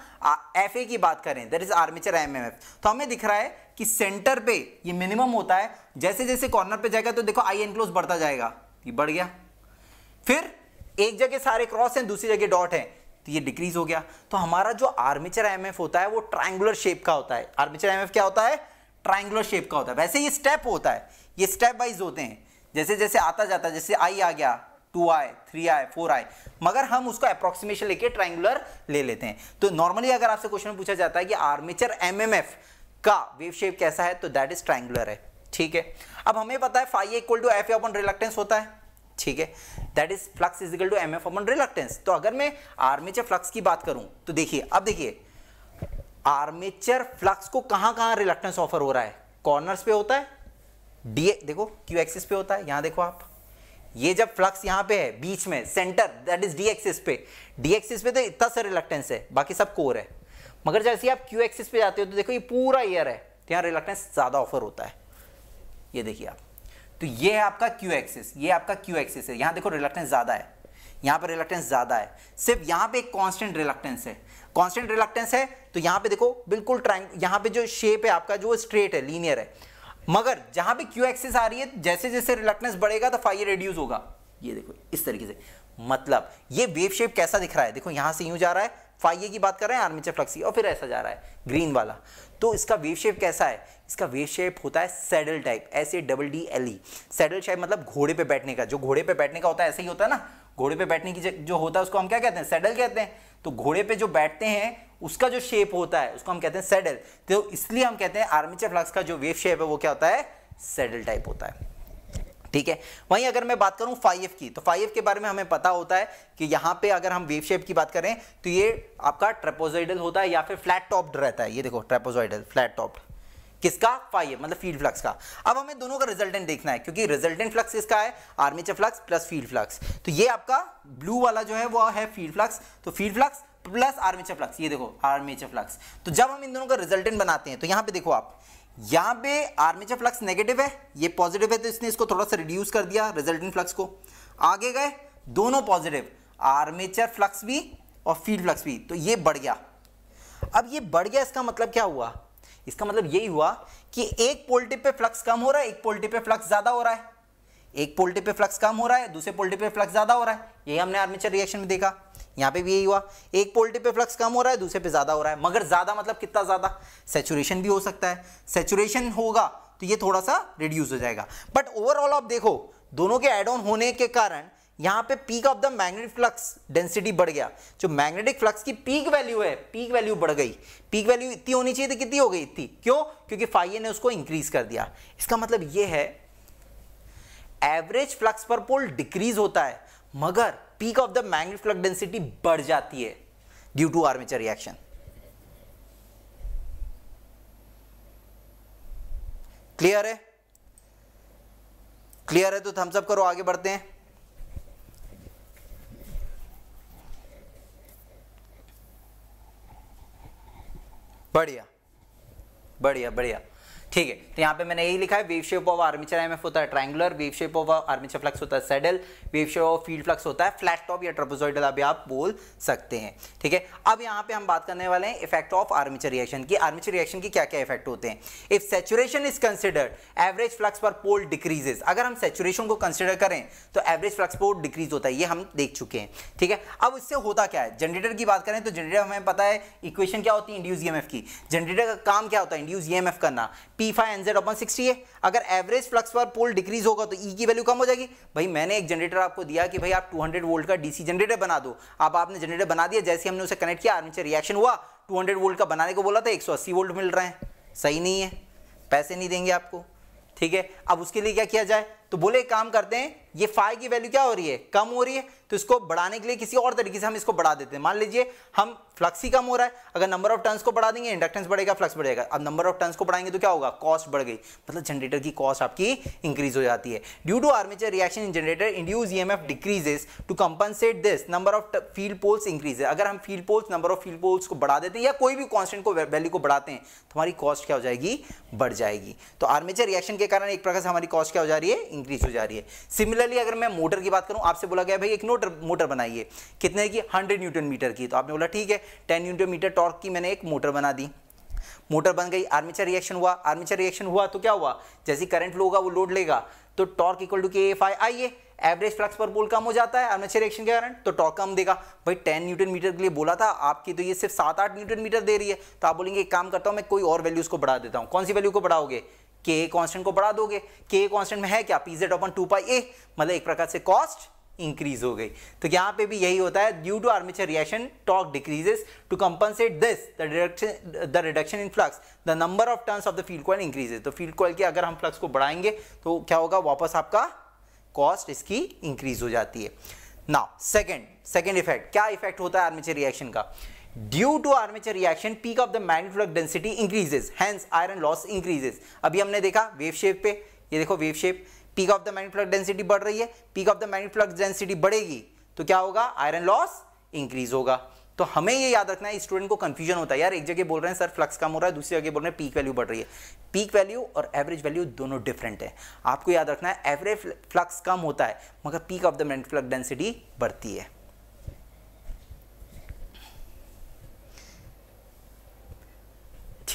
Speaker 1: एफ ए की बात करें that is armature M M F तो हमें दिख रहा है कि सेंटर पे ये मिनिमम होता है जैसे जैसे कॉर्नर पे जाएगा तो देखो आई एनक्लोज बढ़ता जाएगा ये बढ़ गया फिर एक जगह सारे क्रॉस हैं दूसरी जगह डॉट हैं तो ये डिक्रीज हो गया तो हमारा जो आर्मेचर एमएफ होता है वो ट्राइंगुलर शेप का होता है आर्मेचर एमएफ क्या होता है ट्राइंगुलर शेप का होता है वैसे ये स्टेप होता है ये स्टेप वाइज होते हैं जैसे जैसे आता जाता है जैसे आई आ गया two I three I four I मगर हम उसको अप्रोक्सीमेशन लेके ट्राइंगुलर ले लेते हैं तो नॉर्मली अगर आपसे क्वेश्चन पूछा जाता है कि आर्मेचर एमएमएफ का वेव शेप कैसा है तो दैट इज ट्राइंगुलर है ठीक है अब हमें पता है phi equal to F upon reluctance होता है ठीक है that is flux is equal to M F upon reluctance तो अगर मैं आर्मेचर फ्लक्स की बात करूं तो देखिए अब देखिए आर्मेचर फ्लक्स को कहां कहां रिलक्टेंस ऑफर हो रहा है कॉर्नर्स पे होता है डी देखो क्यू एक्सिस पे होता है यहां देखो आप ये जब फ्लक्स यहां पे है बीच में centre that is D axis पे डी एक्सिस पे तो इतना सा रिलक्टेंस है बाकी सब कोर है मगर जैसे आप क्यू एक्सिस पे जाते हो तो देखो ये पूरा ईयर है तो यहां रिलक्टेंस ज़्यादा ऑफर होता है ये देखिए आप तो ये है आपका क्यू एक्सिस ये आपका क्यू एक्सिस है यहाँ देखो रिलक्टेंस ज़्यादा है यहाँ पर रिलक्टेंस ज़्यादा है सिर्फ यहाँ पे एक कांस्टेंट रिलक्टेंस है कांस्टेंट रिलक्टेंस है तो यहाँ पे देखो बिल्कुल ट्राइंग यहाँ पे जो शेप है आपका जो स्ट्रेट है लीनियर है मगर जहाँ पे क्यू एक्सिस आ रही है जैसे जैसे रिलक्टेंस बढ़ेगा तो फाइव रिड्यूस होगा ये देखो इस तरीके से मतलब ये वेव शेप कैसा दिख रहा है देखो यहाँ से यूँ जा रहा है फाइव की बात कर रहे हैं आर्मीचर फ्लक्सी और फिर ऐसा जा रहा है ग्रीन वाला तो इसका वेव शेप कैसा है इसका वे शेप होता है saddle type S A double D L E saddle shape मतलब घोड़े पे बैठने का जो घोड़े पे बैठने का होता है ऐसे ही होता है ना घोड़े पे बैठने की जो होता है उसको हम क्या कहते हैं सैडल कहते हैं तो घोड़े पे जो बैठते हैं उसका जो शेप होता है उसको हम कहते हैं सैडल तो इसलिए हम कहते हैं आर्मीचर फ्लक्स का जो वेव शेप है वो क्या होता है सैडल टाइप होता है ठीक है वहीं अगर मैं बात करूं फाइव की तो फाइव के बारे में हमें पता होता है कि यहाँ पे अगर हम वेव शेप की बात करें तो ये आपका ट्रेपोजोइडल होता है या फिर फ्लैट टॉप्ड रहता है ये देखो ट्रेपोजॉइडल फ्लैट टॉप्ड किसका फाइव मतलब फील्ड फ्लक्स का अब हमें दोनों का रिजल्टेंट देखना है क्योंकि रिजल्टेंट फ्लक्स किसका है armature flux plus field flux तो ये आपका ब्लू वाला जो है वो है फील्ड फ्लक्स तो field flux plus armature flux ये देखो आर्मीचर फ्लक्स तो जब हम इन दोनों का रिजल्टेंट बनाते हैं तो यहां पर देखो आप यहां पर आर्मीचर फ्लक्स नेगेटिव है ये पॉजिटिव है तो इसने इसको थोड़ा सा रिड्यूस कर दिया रिजल्टेंट फ्लक्स को आगे गए दोनों पॉजिटिव आर्मेचर फ्लक्स भी और फील्ड फ्लक्स भी तो ये बढ़ गया अब ये बढ़ गया इसका मतलब क्या हुआ इसका मतलब यही हुआ कि एक पोल पे फ्लक्स कम हो रहा है एक पोल्टी पे फ्लक्स ज्यादा हो रहा है एक पोल्टी पे फ्लक्स कम हो रहा है दूसरे पोल्टी पे फ्लक्स ज्यादा हो रहा है यही हमने आर्मेचर रिएक्शन में देखा यहां पे भी यही हुआ एक पोल्टी पे फ्लक्स कम हो रहा है दूसरे पे ज्यादा हो रहा है मगर ज्यादा मतलब कितना ज्यादा सेचुरेशन भी हो सकता है सेचुरेशन होगा तो ये थोड़ा सा रिड्यूस हो जाएगा बट ओवरऑल आप देखो दोनों के एड ऑन होने के कारण यहां पे peak of the magnetic flux density बढ़ गया जो मैग्नेटिक फ्लक्स की पीक वैल्यू है पीक वैल्यू बढ़ गई पीक वैल्यू इतनी होनी चाहिए थी तो कितनी हो गई इतनी क्यों क्योंकि फाइए ने उसको इंक्रीज कर दिया इसका मतलब यह है एवरेज फ्लक्स पर पोल डिक्रीज होता है मगर peak of the magnetic flux density बढ़ जाती है due to armature reaction clear है क्लियर है तो थम्सअप करो आगे बढ़ते हैं बढ़िया बढ़िया बढ़िया ठीक है तो यहाँ पे मैंने यही लिखा है wave shape of armature MF होता है triangular wave shape of armature flux होता है saddle wave shape of field flux होता है फ्लैट टॉप या ट्रपोजॉइडल अभी आप बोल सकते हैं ठीक है अब यहाँ पे हम बात करने वाले हैं इफेक्ट ऑफ आर्मीचर रिएक्शन की आर्मीचर रिएक्शन की क्या क्या इफेक्ट होते हैं if saturation is considered average flux पर पोल डिक्रीजेज अगर हम सेचुरेशन को कंसिडर करें तो एवरेज फ्लक्स पोल डिक्रीज होता है ये हम देख चुके हैं ठीक है अब इससे होता क्या है जनरेटर की बात करें तो जनरेटर हमें पता है इक्वेशन क्या होती है इंड्यूस ई की जनरेटर का काम क्या होता है इंड्यूस ई करना P phi NZ upon sixty है अगर एवरेज फ्लक्स पर पोल डिक्रीज होगा तो ई e की वैल्यू कम हो जाएगी भाई मैंने एक जनरेटर आपको दिया कि भाई आप 200 वोल्ट का डीसी जनरेटर बना दो अब आपने जनरेटर बना दिया जैसे हमने उसे कनेक्ट किया आर्मीचर रिएक्शन हुआ 200 वोल्ट का बनाने को बोला था एक वोल्ट मिल रहे हैं सही नहीं है पैसे नहीं देंगे आपको ठीक है अब उसके लिए क्या किया जाए तो बोले काम करते हैं ये फाइव की वैल्यू क्या हो रही है कम हो रही है तो इसको बढ़ाने के लिए किसी और तरीके से हम इसको बढ़ा देते हैं मान लीजिए हम फ्लक्स ही कम हो रहा है अगर नंबर ऑफ टर्न्स को बढ़ा देंगे इंडक्टेंस बढ़ेगा फ्लक्स बढ़ेगा अब नंबर ऑफ टर्न्स को बढ़ाएंगे तो क्या होगा कॉस्ट बढ़ गई मतलब जनरेटर की कॉस्ट आपकी इंक्रीज हो जाती है due to armature reaction in generator induce E M F decreases to compensate this number of field poles increase अगर हम field poles number of field poles को बढ़ा देते हैं या कोई भी कॉन्स्टेंट को वैल्यू को बढ़ाते हैं तो हमारी कॉस्ट क्या हो जाएगी बढ़ जाएगी तो आर्मेचर रिएक्शन के कारण एक प्रकार से हमारी कॉस्ट क्या हो जा रही है इंक्रीज हो जा रही है सिमिलरली अगर मैं मोटर की बात करूँ आपसे बोला गया भाई एक मोटर मोटर बनाइए कितने की हंड्रेड न्यूटन मीटर की तो आपने बोला ठीक है टेन न्यूटन मीटर टॉर्क की मैंने एक मोटर बना दी मोटर बन गई आर्मीचर रिएक्शन हुआ आर्मीचर रिएक्शन हुआ तो क्या हुआ जैसे करंट फ्लो होगा वो लोड लेगा तो torque equal to K F I I A average flux पर बोल कम हो जाता है आर्मेचर रिएक्शन के कारण तो टॉर्क कम देगा भाई 10 न्यूटन मीटर के लिए बोला था आपकी तो ये सिर्फ सात आठ न्यूटन मीटर दे रही है तो आप बोलेंगे एक काम करता हूँ मैं कोई और वैल्यू उसको बढ़ा देता हूँ कौन सी वैल्यू को बढ़ाओगे के कांस्टेंट को बढ़ा दोगे के कांस्टेंट में है क्या P Z upon two pi A मतलब एक प्रकार से कॉस्ट इंक्रीज हो गई तो यहां पे भी यही होता है due to armature reaction torque decreases to compensate this the reduction in flux the number of turns of the field coil increases तो फील्ड कॉयल की अगर हम फ्लक्स को बढ़ाएंगे तो क्या होगा वापस आपका कॉस्ट इसकी इंक्रीज हो जाती है नाउ सेकेंड सेकेंड इफेक्ट क्या इफेक्ट होता है आर्मेचर रिएक्शन का due to armature reaction peak of the magnetic density increases hence iron loss increases अभी हमने देखा वेव शेप पे ये देखो wave shape peak of the magnetic density बढ़ रही है peak of the magnetic density बढ़ेगी तो क्या होगा आयरन लॉस इंक्रीज होगा तो हमें ये याद रखना है स्टूडेंट को कंफ्यूजन होता है यार एक जगह बोल रहे हैं सर फ्लक्स कम हो रहा है दूसरी जगह बोल रहे हैं पीक वैल्यू बढ़ रही है पीक वैल्यू और एवरेज वैल्यू दोनों डिफरेंट है आपको याद रखना है एवरेज फ्लक्स कम होता है मगर peak of the magnetic flux density बढ़ती है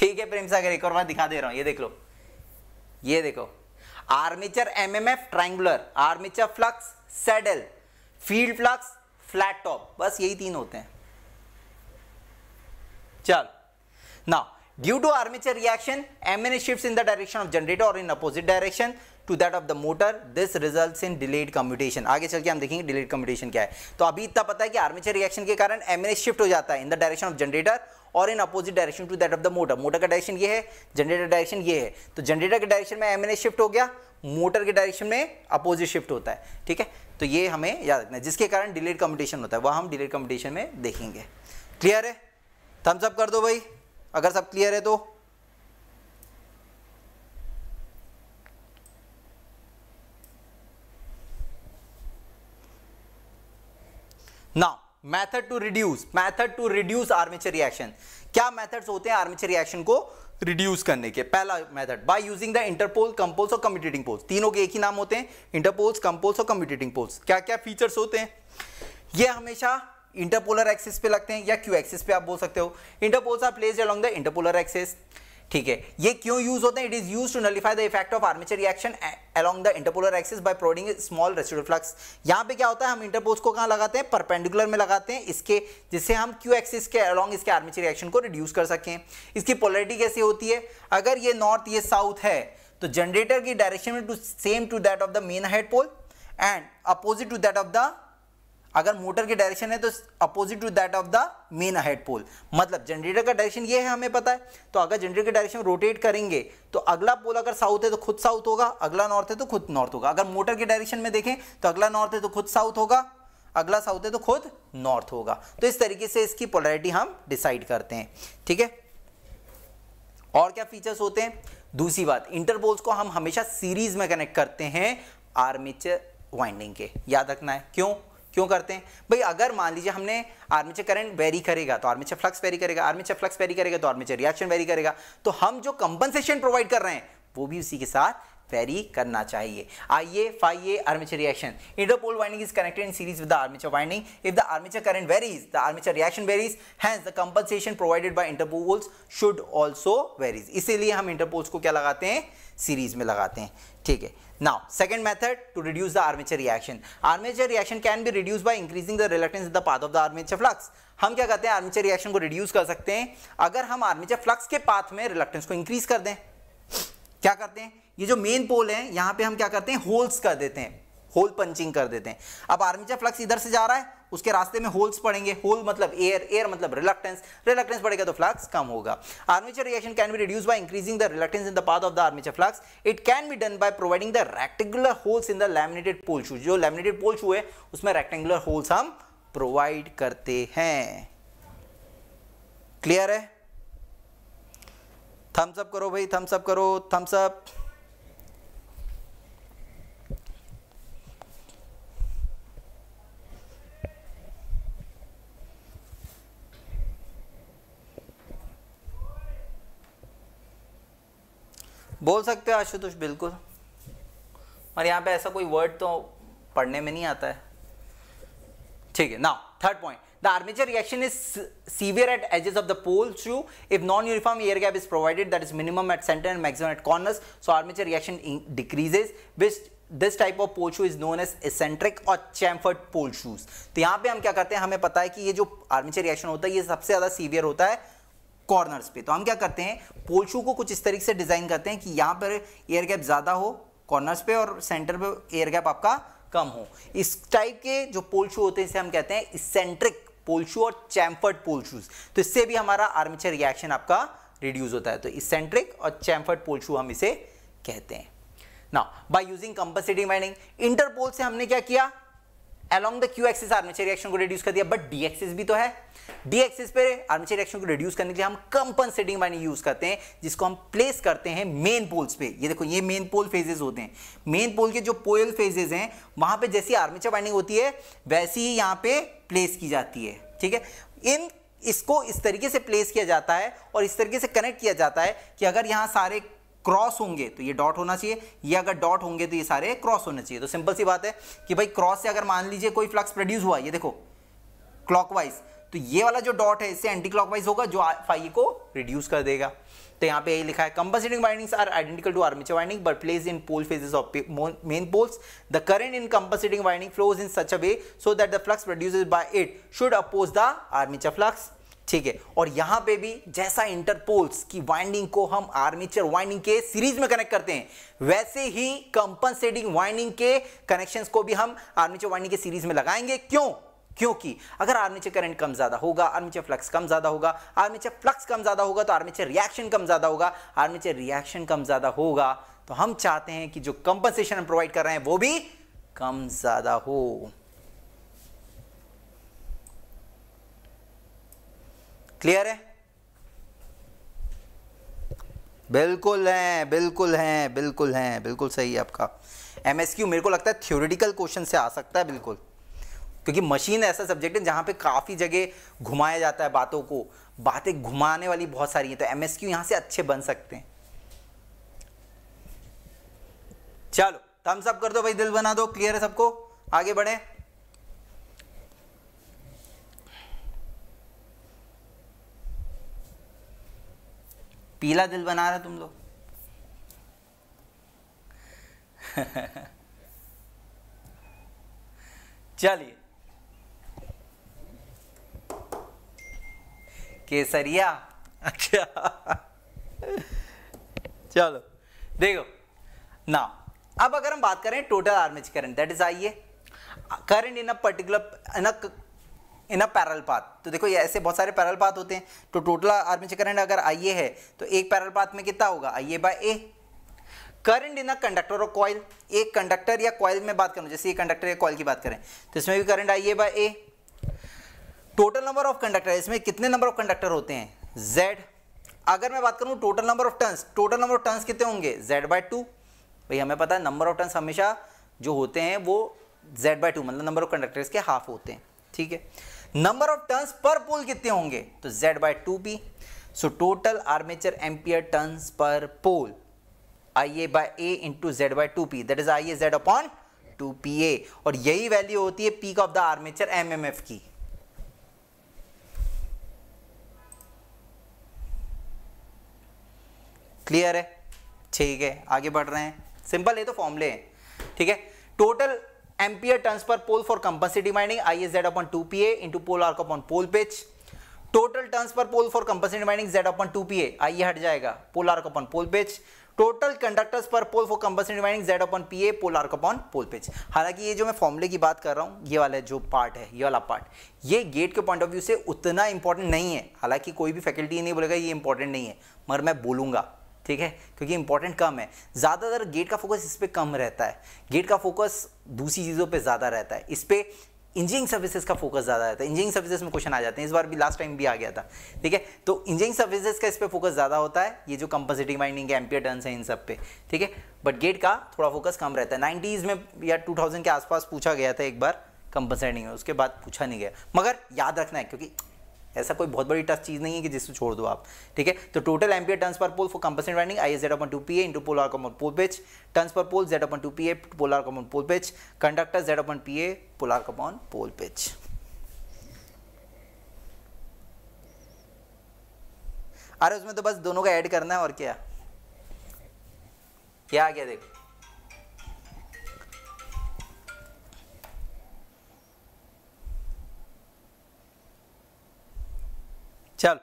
Speaker 1: ठीक है प्रेम सागर एक और बार दिखा दे रहा हूं ये देख लो ये देखो armature MMF triangular armature flux saddle field flux flat top बस यही तीन होते हैं चल now due to armature reaction MNA shift in the direction of generator और in opposite direction to that of the motor this result in delayed commutation आगे चल के हम देखेंगे डिलेड कम्यूटेशन क्या है तो अभी इतना पता है कि आर्मीचर रिएक्शन के कारण एम एन शिफ्ट हो जाता है in the direction of generator और in opposite direction to that of the motor motor का डायरेक्शन ये है जनरेटर डायरेक्शन ये है तो जनरेटर के डायरेक्शन में एम शिफ्ट हो गया मोटर के डायरेक्शन में अपोजिट शिफ्ट होता है ठीक है तो ये हमें याद रखना है जिसके कारण डिलेड कम्पिटिशन होता है वह हम डिलेड कम्पिटिशन में देखेंगे क्लियर है थम्स अप कर दो भाई अगर सब क्लियर है तो now method to reduce method to reduce armature reaction क्या मैथड्स होते हैं आर्मेचर रिएक्शन को रिड्यूस करने के पहला method by using the interpole कंपोल्स और कम्यूटेटिंग पोल्स तीनों के एक ही नाम होते हैं इंटरपोल्स कंपोल्स और कम्यूटेटिंग पोल्स क्या क्या फीचर्स होते हैं ये हमेशा इंटरपोलर एक्सिस पे लगते हैं या क्यू एक्सिस पे आप बोल सकते हो interpoles are place along the interpolar axis ठीक है ये क्यों यूज होते हैं it is use to nullify the effect of armature reaction along the interpolar axis by producing small residual flux यहां पे क्या होता है हम इंटरपोल्स को कहाँ लगाते हैं परपेंडिकुलर में लगाते हैं इसके जिससे हम क्यू एक्सिस के अलॉन्ग इसके आर्मेचर रिएक्शन को रिड्यूस कर सकें इसकी पोलरिटी कैसी होती है अगर ये नॉर्थ ये साउथ है तो जनरेटर की डायरेक्शन में to same to that of the main head pole and opposite to that of the अगर मोटर की डायरेक्शन है तो opposite to that of the main head pole मतलब जनरेटर का डायरेक्शन ये है हमें पता है तो अगर जनरेटर के डायरेक्शन रोटेट करेंगे तो अगला पोल अगर साउथ है तो खुद साउथ होगा अगला नॉर्थ है तो खुद नॉर्थ होगा अगर मोटर के डायरेक्शन में देखें तो अगला नॉर्थ है तो खुद साउथ होगा अगला साउथ है तो खुद नॉर्थ होगा तो इस तरीके से इसकी पोलरिटी हम डिसाइड करते हैं ठीक है और क्या फीचर्स होते हैं दूसरी बात इंटरपोल्स को हम हमेशा सीरीज में कनेक्ट करते हैं आर्मेचर वाइंडिंग के याद रखना है क्यों क्यों करते हैं भाई अगर मान लीजिए हमने आर्मीचर करंट वेरी करेगा तो आर्मीचर फ्लक्स वेरी करेगा आर्मीचर फ्लक्स वेरी करेगा तो आर्मीचर रिएक्शन वेरी करेगा तो हम जो कंपनसेशन प्रोवाइड कर रहे हैं वो भी उसी के साथ वेरी करना चाहिए I A phi A armature reaction interpole winding is connected in series with the armature winding if the armature current varies the armature reaction varies hence the compensation provided by interpoles should also varies इसीलिए हम इंटरपोल्स को क्या लगाते हैं सीरीज में लगाते हैं ठीक है now second method to reduce the armature reaction armature reaction can be reduce by increasing the reluctance in the path of the armature flux हम क्या करते हैं आर्मेचर रिएक्शन को रिड्यूस कर सकते हैं अगर हम आर्मेचर फ्लक्स के पाथ में रिलक्टेंस को इंक्रीज कर दें क्या करते हैं ये जो मेन पोल है यहां पे हम क्या करते हैं होल्स कर देते हैं होल पंचिंग कर देते हैं अब आर्मीचर फ्लक्स इधर से जा रहा है उसके रास्ते में होल्स पड़ेंगे होल मतलब एयर एयर मतलब रिलक्टेंस रिलक्टेंस पड़ेगा तो फ्लक्स कम होगा armature reaction can be reduce by increasing the reluctance in the path of the armature flux it can be done by providing the rectangular holes in the laminated pole shoe जो लैमिनेटेड पोल शू है उसमें रेक्टेंगुलर होल्स हम प्रोवाइड करते हैं क्लियर है थम्सअप करो भाई थम्सअप करो थम्सअप बोल सकते हो आशुतोष बिल्कुल और यहां पे ऐसा कोई वर्ड तो पढ़ने में नहीं आता है ठीक है now third point the armature reaction is severe at edges of the pole through if non uniform air gap is provided that is minimum at centre and maximum at corners so armature reaction decreases which this type of pole shoe is known as eccentric और चैम्फर्ड पोल शूज तो यहां पर हम क्या करते हैं हमें पता है कि ये जो आर्मीचर रिएक्शन होता है ये सबसे ज्यादा सीवियर होता है कॉर्नर्स पे तो हम क्या करते हैं पोल शू को कुछ इस तरीके से डिज़ाइन करते हैं कि यहां पर एयर गैप ज़्यादा हो कॉर्नर्स पे और सेंटर पे एयर गैप आपका कम हो इस टाइप के जो पोल शू होते हैं इसे हम कहते हैं सेंट्रिक पोल शू और चैम्फर्ड पोल शूज तो इससे भी हमारा आर्मेचर रिएक्शन आपका रिड्यूस होता है तो इसेंट्रिक और चैम्फर्ड पोल शू हम इसे कहते हैं ना यूजिंग कंपनसेटिंग माइनिंग इंटरपोल से हमने क्या किया along the Q axis armature reaction को रिड्यूस कर दिया बट डी एक्सिस भी तो है डी एक्सिस पे आर्मेचर रिएक्शन को रिड्यूस करने के लिए हम कंपनसेटिंग वाइंडिंग यूज करते हैं जिसको हम प्लेस करते हैं मेन पोल्स पे ये देखो ये मेन पोल फेजेस होते हैं मेन पोल के जो पोयल फेजेस हैं वहां पर जैसी आर्मेचर वाइंडिंग होती है वैसी ही यहाँ पे प्लेस की जाती है ठीक है इन इसको इस तरीके से प्लेस किया जाता है और इस तरीके से कनेक्ट किया जाता है कि अगर यहाँ सारे क्रॉस होंगे तो ये डॉट होना चाहिए ये अगर डॉट होंगे तो ये सारे क्रॉस होने चाहिए तो सिंपल सी बात है कि भाई क्रॉस से अगर मान लीजिए कोई फ्लक्स प्रोड्यूस हुआ ये देखो क्लॉकवाइज तो ये वाला जो डॉट है इससे एंटी क्लॉकवाइज होगा जो फाइव को रिड्यूस कर देगा तो यहाँ पे यही लिखा है compensating windings are identical to armature winding but place in pole faces of main poles the current in compensating winding flows in such a way so that the flux produce by it should oppose the armature flux ठीक है और यहां पे भी जैसा इंटरपोल्स की वाइंडिंग को हम आर्मीचर वाइंडिंग के सीरीज में कनेक्ट करते हैं वैसे ही कंपनसेटिंग वाइंडिंग के कनेक्शंस को भी हम आर्मीचर वाइंडिंग के सीरीज में लगाएंगे क्यों क्योंकि अगर आर्मीचर करंट कम ज्यादा होगा आर्मीचर फ्लक्स कम ज्यादा होगा आर्मीचर फ्लक्स कम ज्यादा होगा तो आर्मीचर रिएक्शन कम ज्यादा होगा आर्मीचर रिएक्शन कम ज्यादा होगा तो हम चाहते हैं कि जो कंपनसेशन हम प्रोवाइड कर रहे हैं वो भी कम ज्यादा हो क्लियर है बिल्कुल हैं बिल्कुल हैं बिल्कुल हैं बिल्कुल सही है आपका एम मेरे को लगता है थ्योरेटिकल क्वेश्चन से आ सकता है बिल्कुल क्योंकि मशीन ऐसा सब्जेक्ट है जहाँ पे काफ़ी जगह घुमाया जाता है बातों को बातें घुमाने वाली बहुत सारी हैं तो एम एस यहाँ से अच्छे बन सकते हैं चलो थम्स अप कर दो भाई दिल बना दो क्लियर है सबको आगे बढ़े पीला दिल बना रहे तुम लोग चलिए केसरिया अच्छा चलो देखो ना अब अगर हम बात करें total armature current that is I A current in a particular in a in a parallel path तो देखो ये ऐसे बहुत सारे पैरल पाथ होते हैं तो टोटल आर्मेचर करंट अगर आई ए है तो एक पैरल पाथ में कितना होगा I A by A current in a conductor और कॉइल एक कंडक्टर या कॉइल में बात करूँ जैसे ये कंडक्टर या कॉइल की बात करें तो इसमें भी current I A by A total number of conductor इसमें कितने नंबर ऑफ कंडक्टर होते हैं जेड अगर मैं बात करूँ total number of turns total number of turns कितने होंगे जेड बाय टू भाई हमें पता है नंबर ऑफ टर्न्स हमेशा जो होते हैं वो जेड बाय टू मतलब नंबर ऑफ कंडक्टर्स के हाफ होते हैं ठीक है नंबर ऑफ टर्न्स पर पोल कितने होंगे तो Z by two P so total armature ampere turns per pole I A by A into Z by two P that is I A Z upon two P A और यही वैल्यू होती है peak of the armature M M F की क्लियर है ठीक है आगे बढ़ रहे हैं सिंपल ये तो फॉर्मले हैं ठीक है total ampere turns per pole for compensating winding I S Z upon two P A into pole arc upon pole pitch total turns per pole for compensating winding Z upon two P A I हट जाएगा pole arc upon pole pitch total conductors per pole for compensating winding Z upon P A pole arc upon pole pitch हालांकि ये जो मैं फॉर्मुले की बात कर रहा हूँ ये वाला जो पार्ट है ये वाला पार्ट ये गेट के पॉइंट ऑफ व्यू से उतना इंपॉर्टेंट नहीं है हालांकि कोई भी फैकल्टी नहीं बोलेगा ये इंपॉर्टेंट नहीं है मगर मैं बोलूंगा ठीक है क्योंकि इंपॉर्टेंट कम है ज़्यादातर गेट का फोकस इस पर कम रहता है गेट का फोकस दूसरी चीज़ों पर ज़्यादा रहता है इस पर इंजीनियरिंग सर्विसेज का फोकस ज़्यादा रहता है इंजीनियरिंग सर्विसेज में क्वेश्चन आ जाते हैं इस बार भी लास्ट टाइम भी आ गया था ठीक है तो इंजीनियरिंग सर्विसेज का इस पर फोकस ज़्यादा होता है ये जो कंपनसिटी माइंडिंग है एम्पियर टर्न्स हैं इन सब पे ठीक है बट गेट का थोड़ा फोकस कम रहता है नाइन्टीज़ में या टू के आसपास पूछा गया था एक बार कंपनसेटिंग में उसके बाद पूछा नहीं गया मगर याद रखना है क्योंकि ऐसा कोई बहुत बड़ी टफ चीज़ नहीं है कि जिसको छोड़ दो आप ठीक है तो total ampere turns per pole for compulsion winding I Z upon two P A into R common pole pitch turns per pole Z upon two P A R common pole pitch conductor Z upon P A R common pole pitch अरे उसमें तो बस दोनों का ऐड करना है और क्या क्या आ गया देखो चल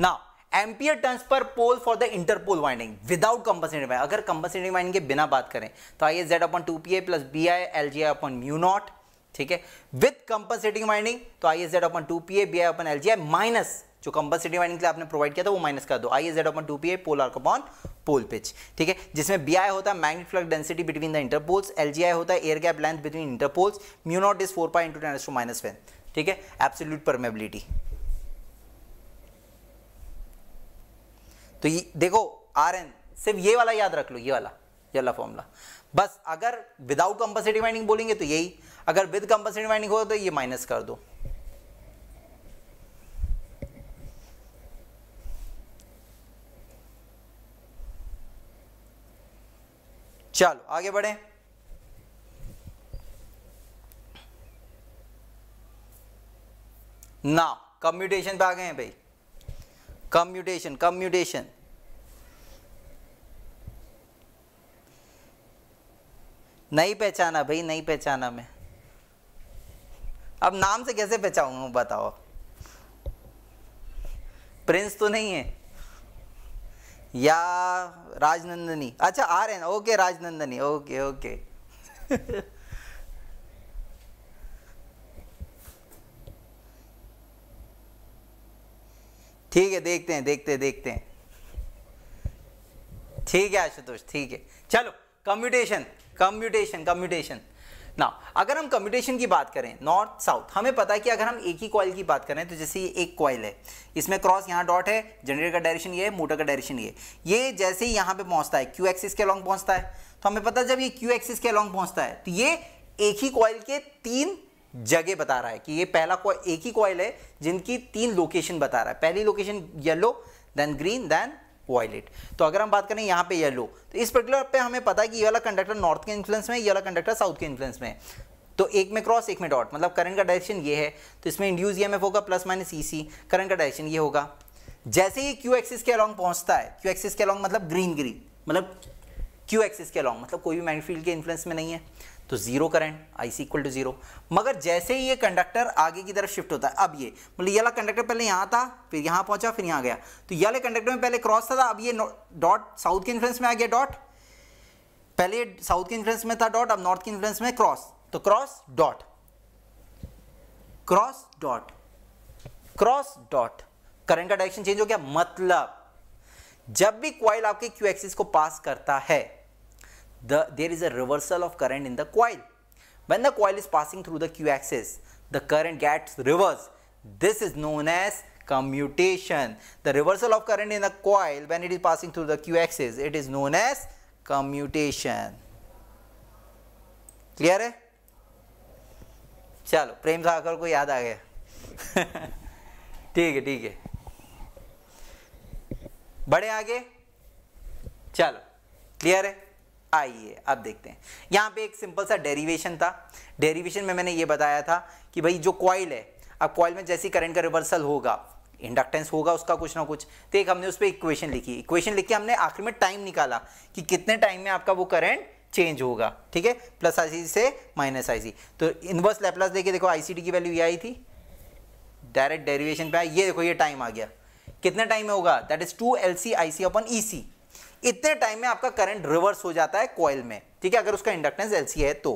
Speaker 1: now ampere turns per pole for the interpole winding without compensating winding अगर कंपनसेटिंग वाइंडिंग के बिना बात करें तो I S Z upon two P A plus B I L G I upon mu naught ठीक है विद कंपनसेटिंग वाइंडिंग तो I S Z upon two P A B I upon L G I minus जो कंपनसेटिंग वाइंडिंग के लिए आपने प्रोवाइड किया था वो माइनस कर दो I S Z upon two P A pole arc upon pole pitch ठीक है जिसमें बी आई होता है magnet flux density between the interpoles L G I होता है air gap length between interpoles mu naught is four pi into ten to minus one ठीक है एब्सोल्यूट परमेबिलिटी तो ये देखो आर एन सिर्फ ये वाला याद रख लो ये वाला ये वाला फॉर्मूला बस अगर विदाउट कंपनसेटिव वाइंडिंग बोलेंगे तो यही अगर विद कंपनसेटिव वाइंडिंग हो तो ये माइनस कर दो चलो आगे बढ़े ना कम्यूटेशन पे आ गए हैं भाई कम्यूटेशन कम्यूटेशन नहीं पहचाना भाई नहीं पहचाना मैं अब नाम से कैसे पहचाऊंगा बताओ प्रिंस तो नहीं है या राजनंदनी अच्छा आ रहे हैं ओके राजनंदनी ओके ओके ठीक है देखते हैं देखते हैं देखते हैं ठीक है आशुतोष ठीक है चलो कम्यूटेशन कम्यूटेशन कम्यूटेशन ना अगर हम कम्यूटेशन की बात करें नॉर्थ साउथ हमें पता है कि अगर हम एक ही कॉइल की बात करें तो जैसे ये एक कॉइल है इसमें क्रॉस यहाँ डॉट है जनरेटर का डायरेक्शन ये है मोटर का डायरेक्शन ये ये जैसे ही यहाँ पे पहुँचता है क्यू एक्सिस के अलॉन्ग पहुँचता है तो हमें पता है जब ये क्यू एक्सिस के अलॉन्ग पहुँचता है तो ये एक ही कॉयल के तीन जगह बता रहा है कि ये पहला एक ही कॉइल है जिनकी तीन लोकेशन बता रहा है पहली location yellow then green then violet तो अगर हम बात करें यहाँ पे येलो तो इस पर्टिकुलर पे हमें पता है कि ये वाला कंडक्टर नॉर्थ के इन्फ्लुएंस में ये वाला कंडक्टर साउथ के इन्फ्लुएंस में तो एक में क्रॉस एक में डॉट मतलब करंट का डायरेक्शन ये है तो इसमें इंड्यूस ई e होगा plus minus E C current का डायरेक्शन ये होगा जैसे ही क्यू एक्सिस के अलॉन्ग पहुंचता है क्यू एक्सिस के अलॉन्ग मतलब ग्रीन ग्रीन मतलब क्यू एक्सिस के अलॉन्ग मतलब कोई भी मैग्नेटिक फील्ड के इन्फ्लुएंस में नहीं है तो zero current I C equal to zero मगर जैसे ही ये कंडक्टर आगे की तरफ शिफ्ट होता है अब ये मतलब ये वाला कंडक्टर पहले यहाँ था फिर यहाँ पहुँचा फिर यहाँ गया तो ये वाले कंडक्टर में पहले क्रॉस था, था अब ये डॉट साउथ के इन्फ्लुएंस में आ गया डॉट पहले साउथ के इन्फ्लुएंस में था डॉट अब नॉर्थ के इन्फ्लुएंस में क्रॉस तो cross dot cross dot cross dot current का डायरेक्शन चेंज हो गया मतलब जब भी क्वाइल आपके क्यू एक्सिस को पास करता है the, there is a reversal of current in the coil. When the coil is passing through the Q axis, the current gets reversed. This is known as commutation. The reversal of current in a coil when it is passing through the Q axis, it is known as commutation. clear hai chalo prem sagar ko yaad aa gaya theek hai theek hai bade aage chalo clear hai आइए अब देखते हैं यहाँ पे एक सिंपल सा डेरिवेशन था डेरिवेशन में मैंने ये बताया था कि भाई जो कॉयल है अब कॉयल में जैसी करंट का रिवर्सल होगा इंडक्टेंस होगा उसका कुछ ना कुछ तो एक हमने उस पर इक्वेशन लिखी इक्वेशन लिख के हमने आखिर में टाइम निकाला कि कितने टाइम में आपका वो करंट चेंज होगा ठीक है प्लस आई से माइनस आई तो इनवर्स लेप्लास देखिए देखो आई की वैल्यू ये आई थी डायरेक्ट डेरिवेशन पे आई ये देखो ये टाइम आ गया कितने टाइम में होगा that is two L C I C upon E C इतने टाइम में आपका करंट रिवर्स हो जाता है कॉयल में ठीक है अगर उसका इंडक्टेंस एल है तो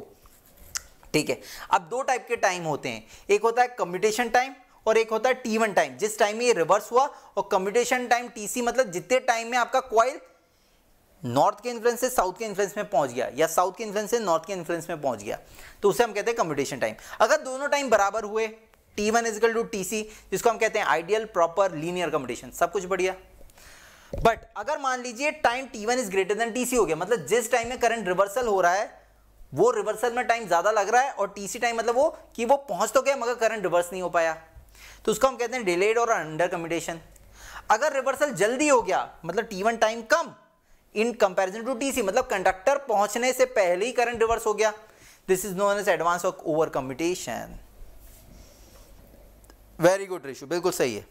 Speaker 1: ठीक है अब दो टाइप के टाइम होते हैं एक होता है कम्यूटेशन टाइम और एक होता है टी वन टाइम जिस टाइम में ये रिवर्स हुआ और कम्यूटेशन टाइम टीसी मतलब जितने टाइम में आपका कॉयल नॉर्थ के इन्फ्लुएंस से साउथ के इन्फ्लुएंस में पहुंच गया या साउथ के इन्फ्लुएंस से नॉर्थ के इन्फ्लुएंस में पहुंच गया तो उसे हम कहते हैं कम्यूटेशन टाइम अगर दोनों टाइम बराबर हुए T one is equal to T C जिसको हम कहते हैं आइडियल प्रॉपर लीनियर कम्यूटेशन सब कुछ बढ़िया बट अगर मान लीजिए time T one is greater than T C हो गया मतलब जिस टाइम में करंट रिवर्सल हो रहा है वो रिवर्सल में टाइम ज़्यादा लग रहा है और टी सी टाइम मतलब वो कि वो पहुंच तो गया मगर करंट रिवर्स नहीं हो पाया तो उसको हम कहते हैं डिलेड और अंडर कम्यूटेशन अगर रिवर्सल जल्दी हो गया मतलब टी वन टाइम कम in comparison to T C मतलब कंडक्टर पहुंचने से पहले ही करंट रिवर्स हो गया this is known as advance of over commutation very good Rishu बिल्कुल सही है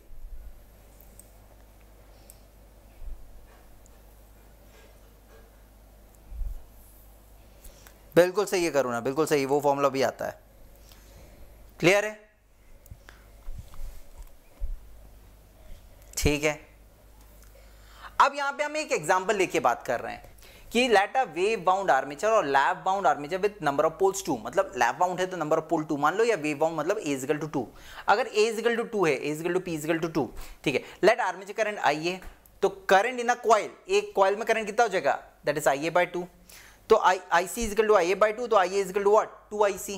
Speaker 1: बिल्कुल सही है करुणा बिल्कुल सही वो फॉर्मूला भी आता है क्लियर है ठीक है अब यहां पे हम एक एग्जांपल लेके बात कर रहे हैं कि let a wave wound armature और lap wound armature with number of poles two मतलब लैब बाउंड है तो नंबर ऑफ पोल टू मान लो या वेव बाउंड मतलब ए इजगल टू टू अगर ए इजगल टू टू है A is equal to P is equal to two ठीक है लेट आर्मेचर करंट आई है तो करंट इन अ कॉयल एक कॉयल में करंट कितना हो जाएगा that is I A by two तो I I C is equal to I A by two तो I A is equal to what two I C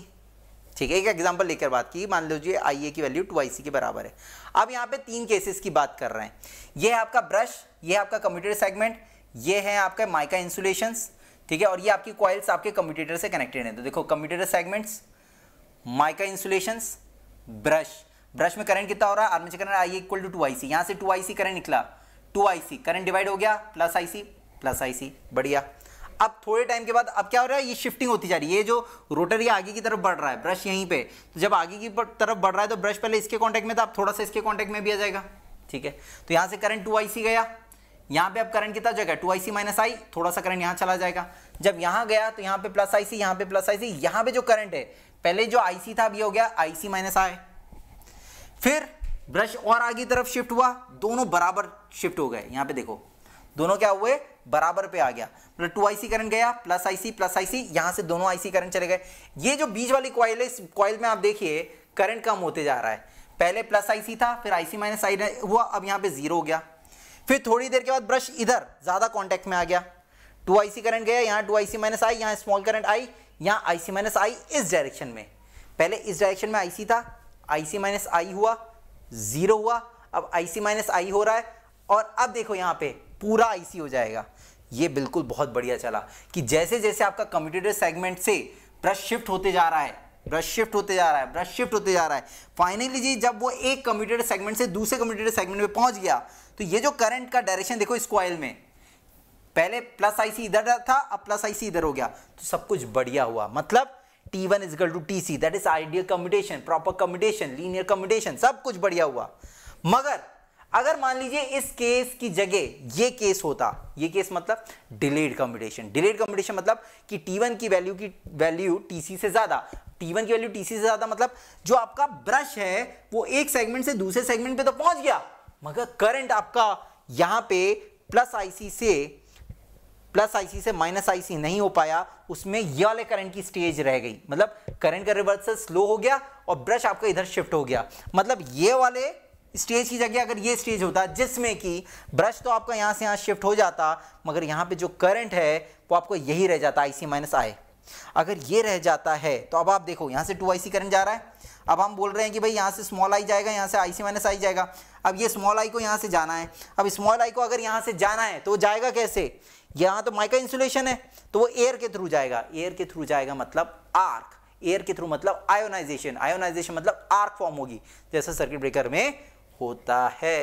Speaker 1: ठीक है एक एग्जाम्पल लेकर बात की मान लीजिए आई ए की वैल्यू टू आई सी के बराबर है अब यहाँ पे तीन केसेस की बात कर रहे हैं ये है आपका ब्रश ये है आपका कम्प्यूटर सेगमेंट ये है आपका माइका इंसुलेशन ठीक है और ये आपकी कॉइल्स आपके कम्यूटेटर से कनेक्टेड हैं तो देखो commutator segments mica insulation brush brush में करंट कितना हो रहा है armature current I equal to two I C यहाँ से टू आई सी करंट निकला two I C current divide हो गया प्लस आई सी प्लस आई सी बढ़िया अब थोड़े टाइम के बाद अब क्या हो रहा है ये शिफ्टिंग होती जा रही है ये जो रोटर ये आगे की तरफ बढ़ रहा है ब्रश यहीं पे तो जब आगे की तरफ बढ़ रहा है तो ब्रश पहले इसके कॉन्टैक्ट में था अब थोड़ा सा इसके कॉन्टैक्ट में भी आ जाएगा ठीक है तो यहाँ से करंट टू गया यहाँ पे अब करंट कितना जगह टू आई सी माइनस आई थोड़ा सा करंट यहाँ चला जाएगा जब यहाँ गया तो यहाँ पे प्लस आई सी यहाँ पे प्लस आई सी यहाँ पे जो करंट है पहले जो आई सी था अब ये हो गया आई सी माइनस आई फिर ब्रश और आगे तरफ शिफ्ट हुआ दोनों बराबर शिफ्ट हो गए यहाँ पे देखो दोनों क्या हुए बराबर पे आ गया मतलब टू आईसी करंट गया प्लस आईसी प्लस आईसी यहां से दोनों आईसी करंट चले गए ये जो बीच वाली क्वाइल है इस कॉयल में आप देखिए करंट कम होते जा रहा है पहले प्लस आईसी था फिर आईसी माइनस आई हुआ अब यहां पे जीरो हो गया फिर थोड़ी देर के बाद ब्रश इधर ज्यादा कॉन्टेक्ट में आ गया टू आईसी करंट गया यहां टू आईसी माइनस आई यहां स्मॉल करंट आई यहां आईसी माइनस आई इस डायरेक्शन में पहले इस डायरेक्शन में आईसी था आईसी माइनस आई हुआ जीरो हुआ अब आईसी माइनस आई हो रहा है और अब देखो यहां पे पूरा आईसी हो जाएगा ये बिल्कुल बहुत बढ़िया चला कि जैसे जैसे आपका कम्यूटेटर सेगमेंट से ब्रश शिफ्ट होते जा रहा है ब्रश शिफ्ट होते जा रहा है ब्रश शिफ्ट होते जा रहा है फाइनली जी जब वो एक कम्यूटेटर सेगमेंट से दूसरे कम्यूटेटर सेगमेंट में पहुंच गया तो ये जो करंट का डायरेक्शन देखो इस क्वाइल में पहले प्लस आईसी इधर था अब प्लस आईसी इधर हो गया तो सब कुछ बढ़िया हुआ मतलब T1 one is equal to T C that is ideal commutation proper commutation linear commutation सब कुछ बढ़िया हुआ मगर अगर मान लीजिए इस केस की जगह ये केस होता ये केस मतलब डिलेड कम्पिटिशन डिलेड कम्पिटिशन मतलब कि T1 की वैल्यू की वैल्यू TC से ज़्यादा T1 की वैल्यू TC से ज़्यादा मतलब जो आपका ब्रश है वो एक सेगमेंट से दूसरे सेगमेंट पे तो पहुंच गया मगर करंट आपका यहां पे प्लस आईसी से प्लस आईसी से माइनस आईसी नहीं हो पाया उसमें ये वाले करंट की स्टेज रह गई मतलब करंट का रिवर्सल स्लो हो गया और ब्रश आपका इधर शिफ्ट हो गया मतलब ये वाले स्टेज की जगह अगर ये स्टेज होता जिसमें कि ब्रश तो आपका यहाँ से यहाँ शिफ्ट हो जाता मगर यहाँ पे जो करंट है वो आपको यही रह जाता आई सी माइनस आई अगर ये रह जाता है तो अब आप देखो यहाँ से टू आई सी करंट जा रहा है अब हम बोल रहे हैं कि भाई यहाँ से स्मॉल आई जाएगा यहाँ से आई सी माइनस आई जाएगा अब ये स्मॉल आई को यहाँ से जाना है अब स्मॉल आई को अगर यहाँ से जाना है तो जाएगा कैसे यहाँ तो माइका इंसुलेशन है तो वो एयर के थ्रू जाएगा एयर के थ्रू जाएगा मतलब आर्क एयर के थ्रू मतलब आयोनाइजेशन आयोनाइजेशन मतलब आर्क फॉर्म होगी जैसा सर्किट ब्रेकर में होता है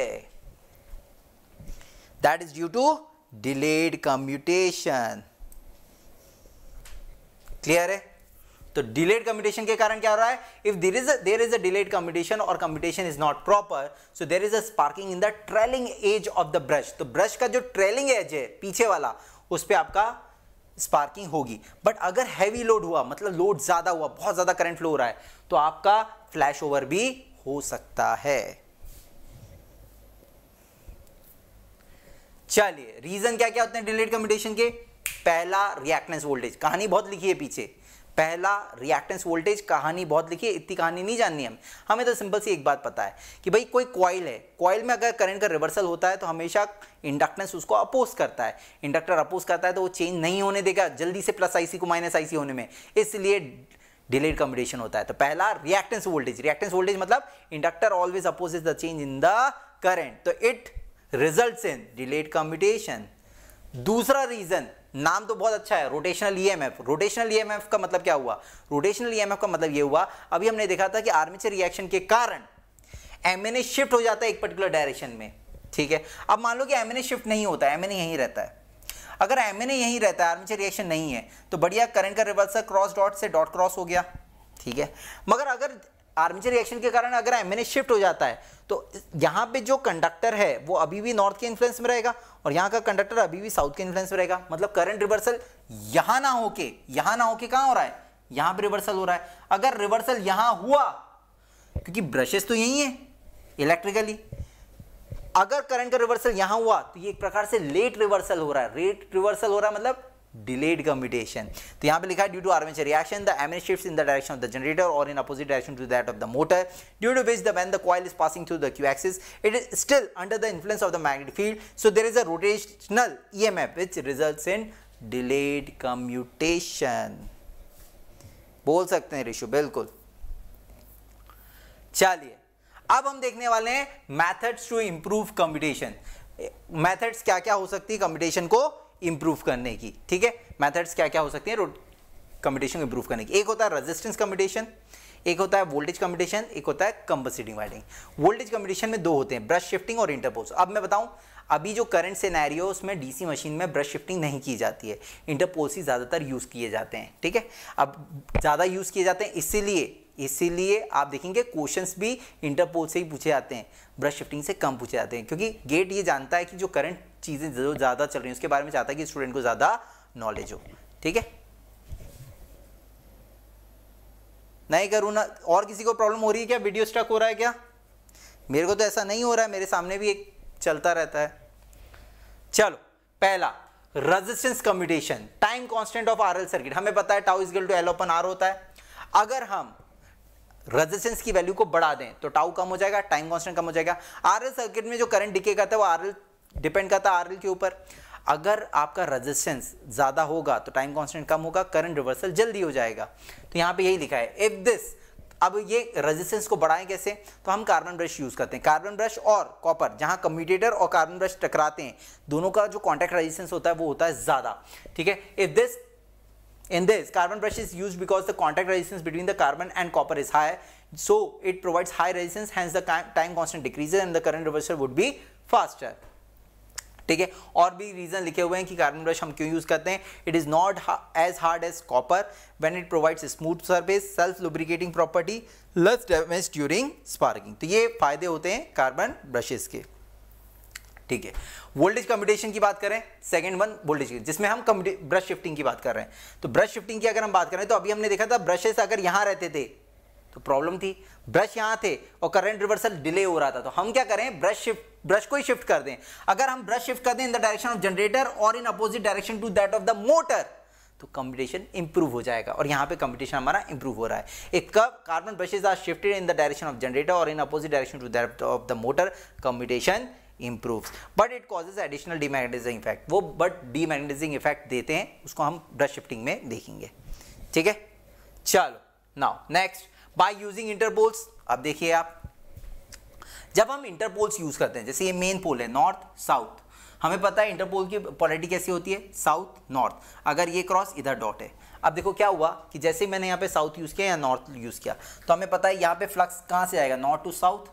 Speaker 1: that is due to delayed commutation clear है तो डिलेड कम्यूटेशन के कारण क्या हो रहा है if there is there is a delayed commutation और commutation is not proper so there is a sparking in the trailing edge of the brush तो ब्रश का जो ट्रेलिंग एज है पीछे वाला उस पर आपका स्पार्किंग होगी बट अगर हैवी लोड हुआ मतलब लोड ज़्यादा हुआ बहुत ज़्यादा करंट फ्लो हो रहा है तो आपका फ्लैश ओवर भी हो सकता है चलिए रीजन क्या क्या होते हैं डिलेट कम्यूटेशन के पहला रिएक्टेंस वोल्टेज कहानी बहुत लिखी है पीछे पहला रिएक्टेंस वोल्टेज कहानी बहुत लिखी है इतनी कहानी नहीं जाननी हम हमें तो सिंपल सी एक बात पता है कि भाई कोई कॉयल है कॉयल में अगर करंट का रिवर्सल होता है तो हमेशा इंडक्टेंस उसको अपोज करता है इंडक्टर अपोज करता है तो वो चेंज नहीं होने देगा जल्दी से प्लस आईसी को माइनस आईसी होने में इसलिए डिलेड कम्बिनेशन होता है तो पहला रिएक्टेंस वोल्टेज रिएक्टेंस वोल्टेज मतलब inductor always oppose the change in the current तो it results in delayed commutation दूसरा रीजन नाम तो बहुत अच्छा है रोटेशनल ईएमएफ रोटेशनल ईएमएफ का मतलब क्या हुआ रोटेशनल ईएमएफ e का मतलब ये हुआ अभी हमने देखा था कि आर्मेचर रिएक्शन के कारण एमएनए शिफ्ट हो जाता है एक पर्टिकुलर डायरेक्शन में ठीक है अब मान लो कि एमएनए शिफ्ट नहीं होता एमएनए यहीं रहता है अगर एमएनए यहीं रहता है आर्मेचर रिएक्शन नहीं है तो बढ़िया करंट का रिवर्सल क्रॉस डॉट से डॉट क्रॉस हो गया ठीक है मगर अगर आर्मेचर रिएक्शन के कारण अगर एम शिफ्ट हो जाता है तो यहाँ पे जो कंडक्टर है वो अभी भी नॉर्थ के इन्फ्लुएंस में रहेगा और यहाँ का कंडक्टर अभी भी साउथ के इन्फ्लुएंस में रहेगा मतलब करंट रिवर्सल यहाँ ना होके यहाँ ना होके कहाँ हो रहा है यहाँ पे रिवर्सल हो रहा है अगर रिवर्सल यहाँ हुआ क्योंकि ब्रशेस तो यही है इलेक्ट्रिकली अगर करंट का रिवर्सल यहाँ हुआ तो ये एक प्रकार से लेट रिवर्सल हो रहा है लेट रिवर्सल हो रहा है मतलब delayed commutation तो यहाँ पे लिखा है due to armature reaction the amine shifts in the direction of the generator or in opposite direction to that of the motor due to which the when the coil is passing through the q axis it is still under the influence of the magnetic field so there is a rotational EMF which results in delayed commutation बोल सकते हैं रिशु बिल्कुल चलिए अब हम देखने वाले हैं methods to improve competition methods क्या क्या हो सकती है कम्पिटिशन को इंप्रूव करने की ठीक है मैथड्स क्या क्या हो सकते हैं रोड कम्पिटिशन को इंप्रूव करने की एक होता है रेजिस्टेंस कम्पिटिशन एक होता है वोल्टेज कम्पिटिशन एक होता है कंपसिटिंग वाइडिंग वोल्टेज कम्पिटिशन में दो होते हैं ब्रश शिफ्टिंग और इंटरपोज अब मैं बताऊं अभी जो करंट सिनेरियो उसमें डीसी मशीन में ब्रश शिफ्टिंग नहीं की जाती है इंटरपोल्स ही ज़्यादातर यूज़ किए जाते हैं ठीक है अब ज़्यादा यूज़ किए जाते हैं इसीलिए इसीलिए आप देखेंगे क्वेश्चंस भी इंटरपोल से ही पूछे जाते हैं ब्रश शिफ्टिंग से कम पूछे जाते हैं क्योंकि गेट ये जानता है कि जो करंट चीज़ें जो ज़्यादा चल रही हैं उसके बारे में चाहता है कि स्टूडेंट को ज़्यादा नॉलेज हो ठीक है नहीं करूँ ना और किसी को प्रॉब्लम हो रही है क्या वीडियो स्टक हो रहा है क्या मेरे को तो ऐसा नहीं हो रहा है मेरे सामने भी एक चलता रहता है चलो पहला resistance commutation time constant of RL circuit हमें पता है tau is equal to L upon R होता है अगर हम रेजिस्टेंस की वैल्यू को बढ़ा दें तो टाउ कम हो जाएगा टाइम कांस्टेंट कम हो जाएगा आरएल सर्किट में जो करंट डिके करता है वो आरएल डिपेंड करता है आरएल के ऊपर अगर आपका रेजिस्टेंस ज़्यादा होगा तो टाइम कांस्टेंट कम होगा करंट रिवर्सल जल्दी हो जाएगा तो यहां पे यही लिखा है इफ दिस अब ये रेजिस्टेंस को बढ़ाएं कैसे तो हम कार्बन ब्रश यूज़ करते हैं कार्बन ब्रश और कॉपर जहां कम्यूटेटर और कार्बन ब्रश टकराते हैं दोनों का जो कॉन्टैक्ट रजिस्टेंस होता है वो होता है ज़्यादा ठीक है if this in this carbon brush is use because the contact resistance between the carbon and copper is high so it provides high resistance hence the time constant decrease and the current reversal would be faster ठीक है और भी रीज़न लिखे हुए हैं कि कार्बन ब्रश हम क्यों यूज़ करते हैं it is not as hard as copper when it provides smooth service self lubricating property less damage during sparking तो ये फायदे होते हैं कार्बन ब्रशेस के ठीक है वोल्टेज कम्पिटेशन की बात करें सेकंड वन वोल्टेज की जिसमें हम ब्रश शिफ्टिंग की बात कर रहे हैं तो ब्रश शिफ्टिंग की अगर हम बात करें तो अभी हमने देखा था ब्रशेस अगर यहां रहते थे तो प्रॉब्लम थी ब्रश यहां थे और करंट रिवर्सल डिले हो रहा था तो हम क्या करें ब्रश शिफ्ट ब्रश को ही शिफ्ट कर दें अगर हम ब्रश शिफ्ट कर दें in the direction of generator और in opposite direction to that of the motor तो कम्पिटिशन इंप्रूव हो जाएगा और यहां पे कम्पिटिशन हमारा इंप्रूव हो रहा है एक कब carbon brushes are shifted in the direction of generator और in opposite direction to that of the motor competition improve but it causes additional demagnetizing effect वो बट डीमैग्नेटाइजिंग इफेक्ट देते हैं उसको हम ब्रश शिफ्टिंग में देखेंगे ठीक है चलो now next by using interpoles अब देखिए आप जब हम इंटरपोल्स यूज करते हैं जैसे ये मेन पोल है नॉर्थ साउथ हमें पता है इंटरपोल की पॉलिटी कैसी होती है साउथ नॉर्थ अगर ये क्रॉस इधर डॉट है अब देखो क्या हुआ कि जैसे मैंने यहाँ पे साउथ यूज़ किया या नॉर्थ यूज़ किया तो हमें पता है यहाँ पे फ्लक्स कहाँ से आएगा नॉर्थ टू साउथ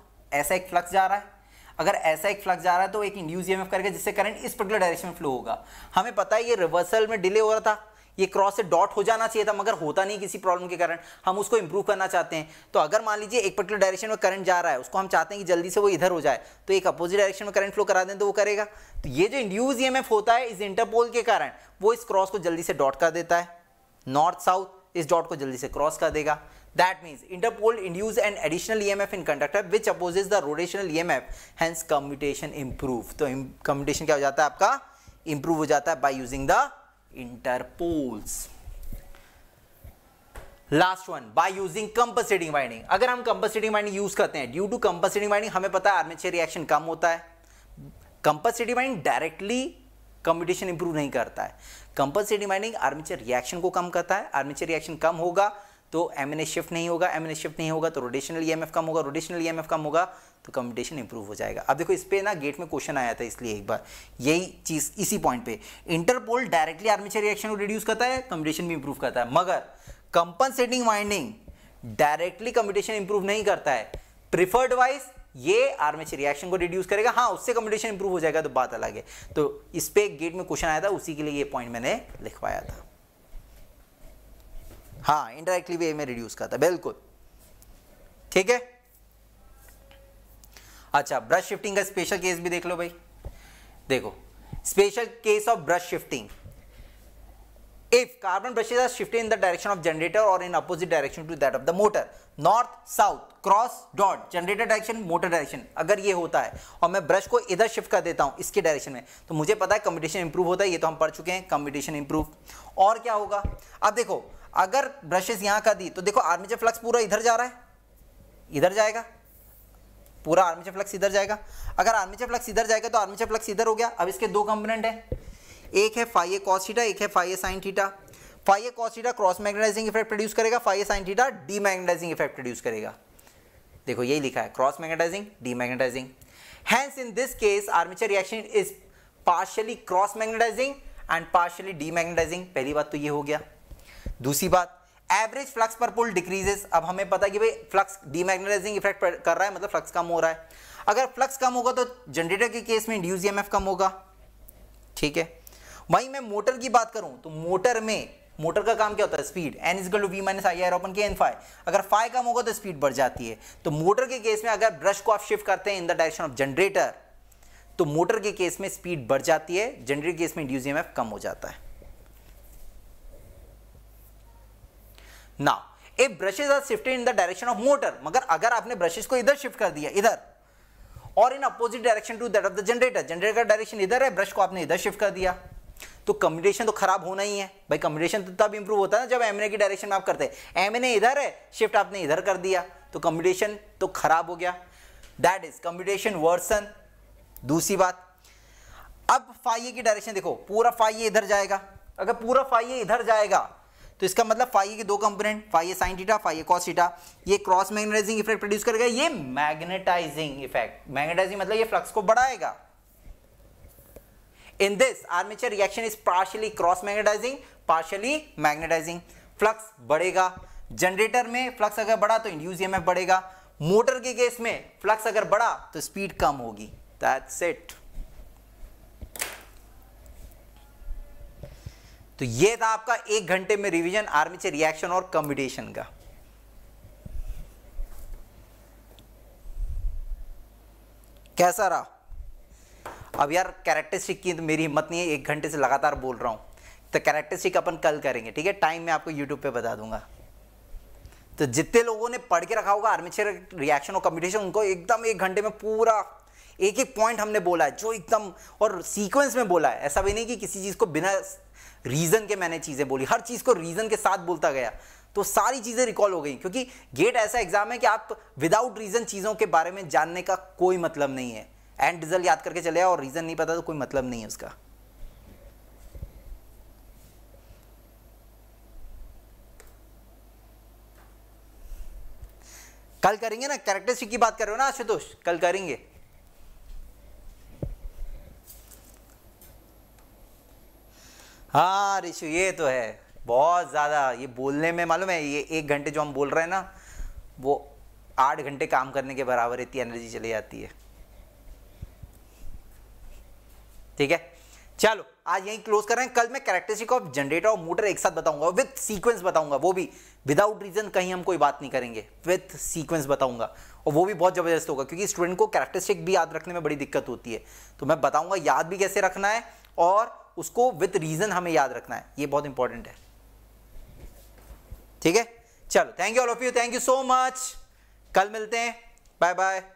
Speaker 1: ऐसा एक फ्लक्स जा रहा है अगर ऐसा एक फ्लक्स जा रहा है तो एक इंड्यूज ई करके जिससे करंट इस पर्टिकुलर डायरेक्शन में फ्लो होगा हमें पता है ये रिवर्सल में डिले हो रहा था ये क्रॉस से डॉट हो जाना चाहिए था मगर होता नहीं किसी प्रॉब्लम के कारण हम उसको इंप्रूव करना चाहते हैं तो अगर मान लीजिए एक पर्टिकुलर डायरेक्शन में करंट जा रहा है उसको हम चाहते हैं कि जल्दी से वो इधर हो जाए तो एक अपोजिट डायरेक्शन में करंट फ्लो करा दें तो वो करेगा तो ये जो इंड्यूज ई होता है इस इंटरपोल के कारण वो इस क्रॉस को जल्दी से डॉट कर देता है नॉर्थ साउथ इस डॉट को जल्दी से क्रॉस कर देगा that That means interpole induce an additional EMF in conductor the rotational E M F hence commutation improve तो कम्यूटेशन क्या हो जाता है आपका इंप्रूव हो जाता है by using the interpoles last one by using compensating winding अगर हम कंपनसेटिंग वाइंडिंग यूज करते हैं ड्यू टू कंपनसेटिंग वाइंडिंग हमें पता है आर्मेचर रिएक्शन कम होता है compensating winding directly competition improve नहीं करता है कंपनसेटिंग वाइंडिंग आर्मेचर रिएक्शन को कम करता है आर्मेचर रिएक्शन कम होगा तो एम शिफ्ट नहीं होगा एम एन शिफ्ट नहीं होगा तो रोटेशनल ई e कम होगा रोटेशनल ई e कम होगा तो कम्पिटिशन इंप्रूव हो जाएगा अब देखो इस पर ना गेट में क्वेश्चन आया था इसलिए एक बार यही चीज़ इसी पॉइंट पे इंटरपोल डायरेक्टली आर्मीचर रिएक्शन को रिड्यूस करता है कम्पिटिशन भी इंप्रूव करता है मगर compensating winding directly competition improve नहीं करता है प्रिफर्ड वाइज ये आर्मेचर रिएक्शन को रिड्यूस करेगा हाँ उससे कम्पिटिशन इंप्रूव हो जाएगा तो बात अलग है तो इस पर गेट में क्वेश्चन आया था उसी के लिए ये पॉइंट मैंने लिखवाया था हाँ इनडायरेक्टली वे में रिड्यूस करता है बिल्कुल ठीक है अच्छा ब्रश शिफ्टिंग का स्पेशल केस भी देख लो भाई देखो special case of brush shifting if carbon brushes are shifted in the direction of generator और in opposite direction to that of the motor north south cross dot generator direction motor direction अगर ये होता है और मैं ब्रश को इधर शिफ्ट कर देता हूं इसके डायरेक्शन में तो मुझे पता है कम्पिटिशन इंप्रूव होता है ये तो हम पढ़ चुके हैं कम्पिटिशन इंप्रूव और क्या होगा अब देखो अगर ब्रशेस यहाँ का दी तो देखो आर्मीचर फ्लक्स पूरा इधर जा रहा है इधर जाएगा पूरा आर्मीचर फ्लक्स इधर जाएगा अगर आर्मीचर फ्लक्स इधर जाएगा तो आर्मीचर फ्लक्स इधर हो गया अब इसके दो कंपोनेंट है एक है फाइए कॉस थीटा एक है phi a sign theta phi a cos theta cross magnetising effect produce करेगा फाइए साइन थीटा डी मैग्नेटाइजिंग इफेक्ट प्रोड्यूस करेगा देखो यही लिखा है cross magnetizing demagnetizing hence in this case armature reaction is partially cross magnetizing and partially demagnetizing पहली बात तो ये हो गया दूसरी बात एवरेज फ्लक्स पर पुल डिक्रीजेस अब हमें पता है कि भाई फ्लक्स डीमैग्नेटाइजिंग इफेक्ट कर रहा है मतलब फ्लक्स कम हो रहा है अगर फ्लक्स कम होगा तो जनरेटर के केस में इंड्यूस ईएमएफ कम होगा ठीक है वहीं मैं मोटर की बात करूं तो मोटर में मोटर का काम क्या होता है speed N is to V minus I R upon K N phi अगर फाइव कम होगा तो स्पीड बढ़ जाती है तो मोटर के केस में अगर ब्रश को आप शिफ्ट करते हैं in the direction of generator तो मोटर के केस में स्पीड बढ़ जाती है जनरेटर केस में इंड्यूस ईएमएफ कम हो जाता है now if brushes are shifted in the direction of motor मगर अगर आपने ब्रशेज को इधर शिफ्ट कर दिया इधर और in opposite direction to that of the generator generator का डायरेक्शन इधर है ब्रश को आपने इधर शिफ्ट कर दिया तो कम्युनिकेशन तो खराब होना ही है भाई कम्युनिकेशन तो तब इंप्रूव होता है ना जब एम की डायरेक्शन में आप करते हैं एमएनए इधर है शिफ्ट आपने इधर कर दिया तो कम्युनिकेशन तो खराब हो गया दैट इज कम्युनिकेशन वर्सन दूसरी बात अब फाइए की डायरेक्शन देखो पूरा फाइए इधर जाएगा अगर पूरा फाइए इधर जाएगा तो इसका मतलब फाइव के दो component phi a sign theta phi a cos theta ये क्रॉस मैग्नेटाइजिंग इफेक्ट प्रोड्यूस करेगा ये मैग्नेटाइजिंग इफेक्ट मैग्नेटाइजिंग मतलब ये फ्लक्स को बढ़ाएगा in this armature reaction is partially cross magnetizing partially magnetizing flux बढ़ेगा जनरेटर में फ्लक्स अगर बढ़ा तो इंड्यूस ईएमएफ बढ़ेगा मोटर के केस में फ्लक्स अगर बढ़ा तो स्पीड कम होगी दैट्स इट तो ये था आपका एक घंटे में रिवीजन से रिएक्शन और कम्बिटेशन का कैसा रहा अब यार कैरेक्टरिस्टिक की तो मेरी हिम्मत नहीं है एक घंटे से लगातार बोल रहा हूँ तो कैरेक्टरिस्टिक अपन कल करेंगे ठीक है टाइम मैं आपको यूट्यूब पे बता दूंगा तो जितने लोगों ने पढ़ के रखा होगा आर्मेचर रिएक्शन और कम्पिटिशन उनको एकदम एक घंटे में पूरा एक एक पॉइंट हमने बोला है जो एकदम और सीक्वेंस में बोला है ऐसा भी नहीं कि किसी चीज़ को बिना रीज़न के मैंने चीज़ें बोली हर चीज़ को रीज़न के साथ बोलता गया तो सारी चीज़ें रिकॉल हो गई क्योंकि गेट ऐसा एग्ज़ाम है कि आप विदाउट रीज़न चीज़ों के बारे में जानने का कोई मतलब नहीं है एंड रिजल्ट याद करके चले और रीज़न नहीं पता तो कोई मतलब नहीं है उसका कल करेंगे ना कैरेक्टरिस्टिक की बात कर रहे हो ना आशुतोष कल करेंगे हाँ ऋषु ये तो है बहुत ज़्यादा ये बोलने में मालूम है ये एक घंटे जो हम बोल रहे हैं ना वो आठ घंटे काम करने के बराबर इतनी एनर्जी चली जाती है ठीक है चलो आज यही क्लोज कर रहे हैं कल मैं कैरेक्टरिस्टिक ऑफ जनरेटर और मोटर एक साथ बताऊंगा विद सीक्वेंस बताऊंगा वो भी विदाउट रीजन कहीं हम कोई बात नहीं करेंगे विथ सीक्वेंस बताऊंगा और वो भी बहुत ज़बरदस्त होगा क्योंकि स्टूडेंट को कैरेक्टरिस्टिक भी याद रखने में बड़ी दिक्कत होती है तो मैं बताऊंगा याद भी कैसे रखना है और उसको विद रीजन हमें याद रखना है ये बहुत इंपॉर्टेंट है ठीक है चलो thank you all of you thank you so much कल मिलते हैं बाय बाय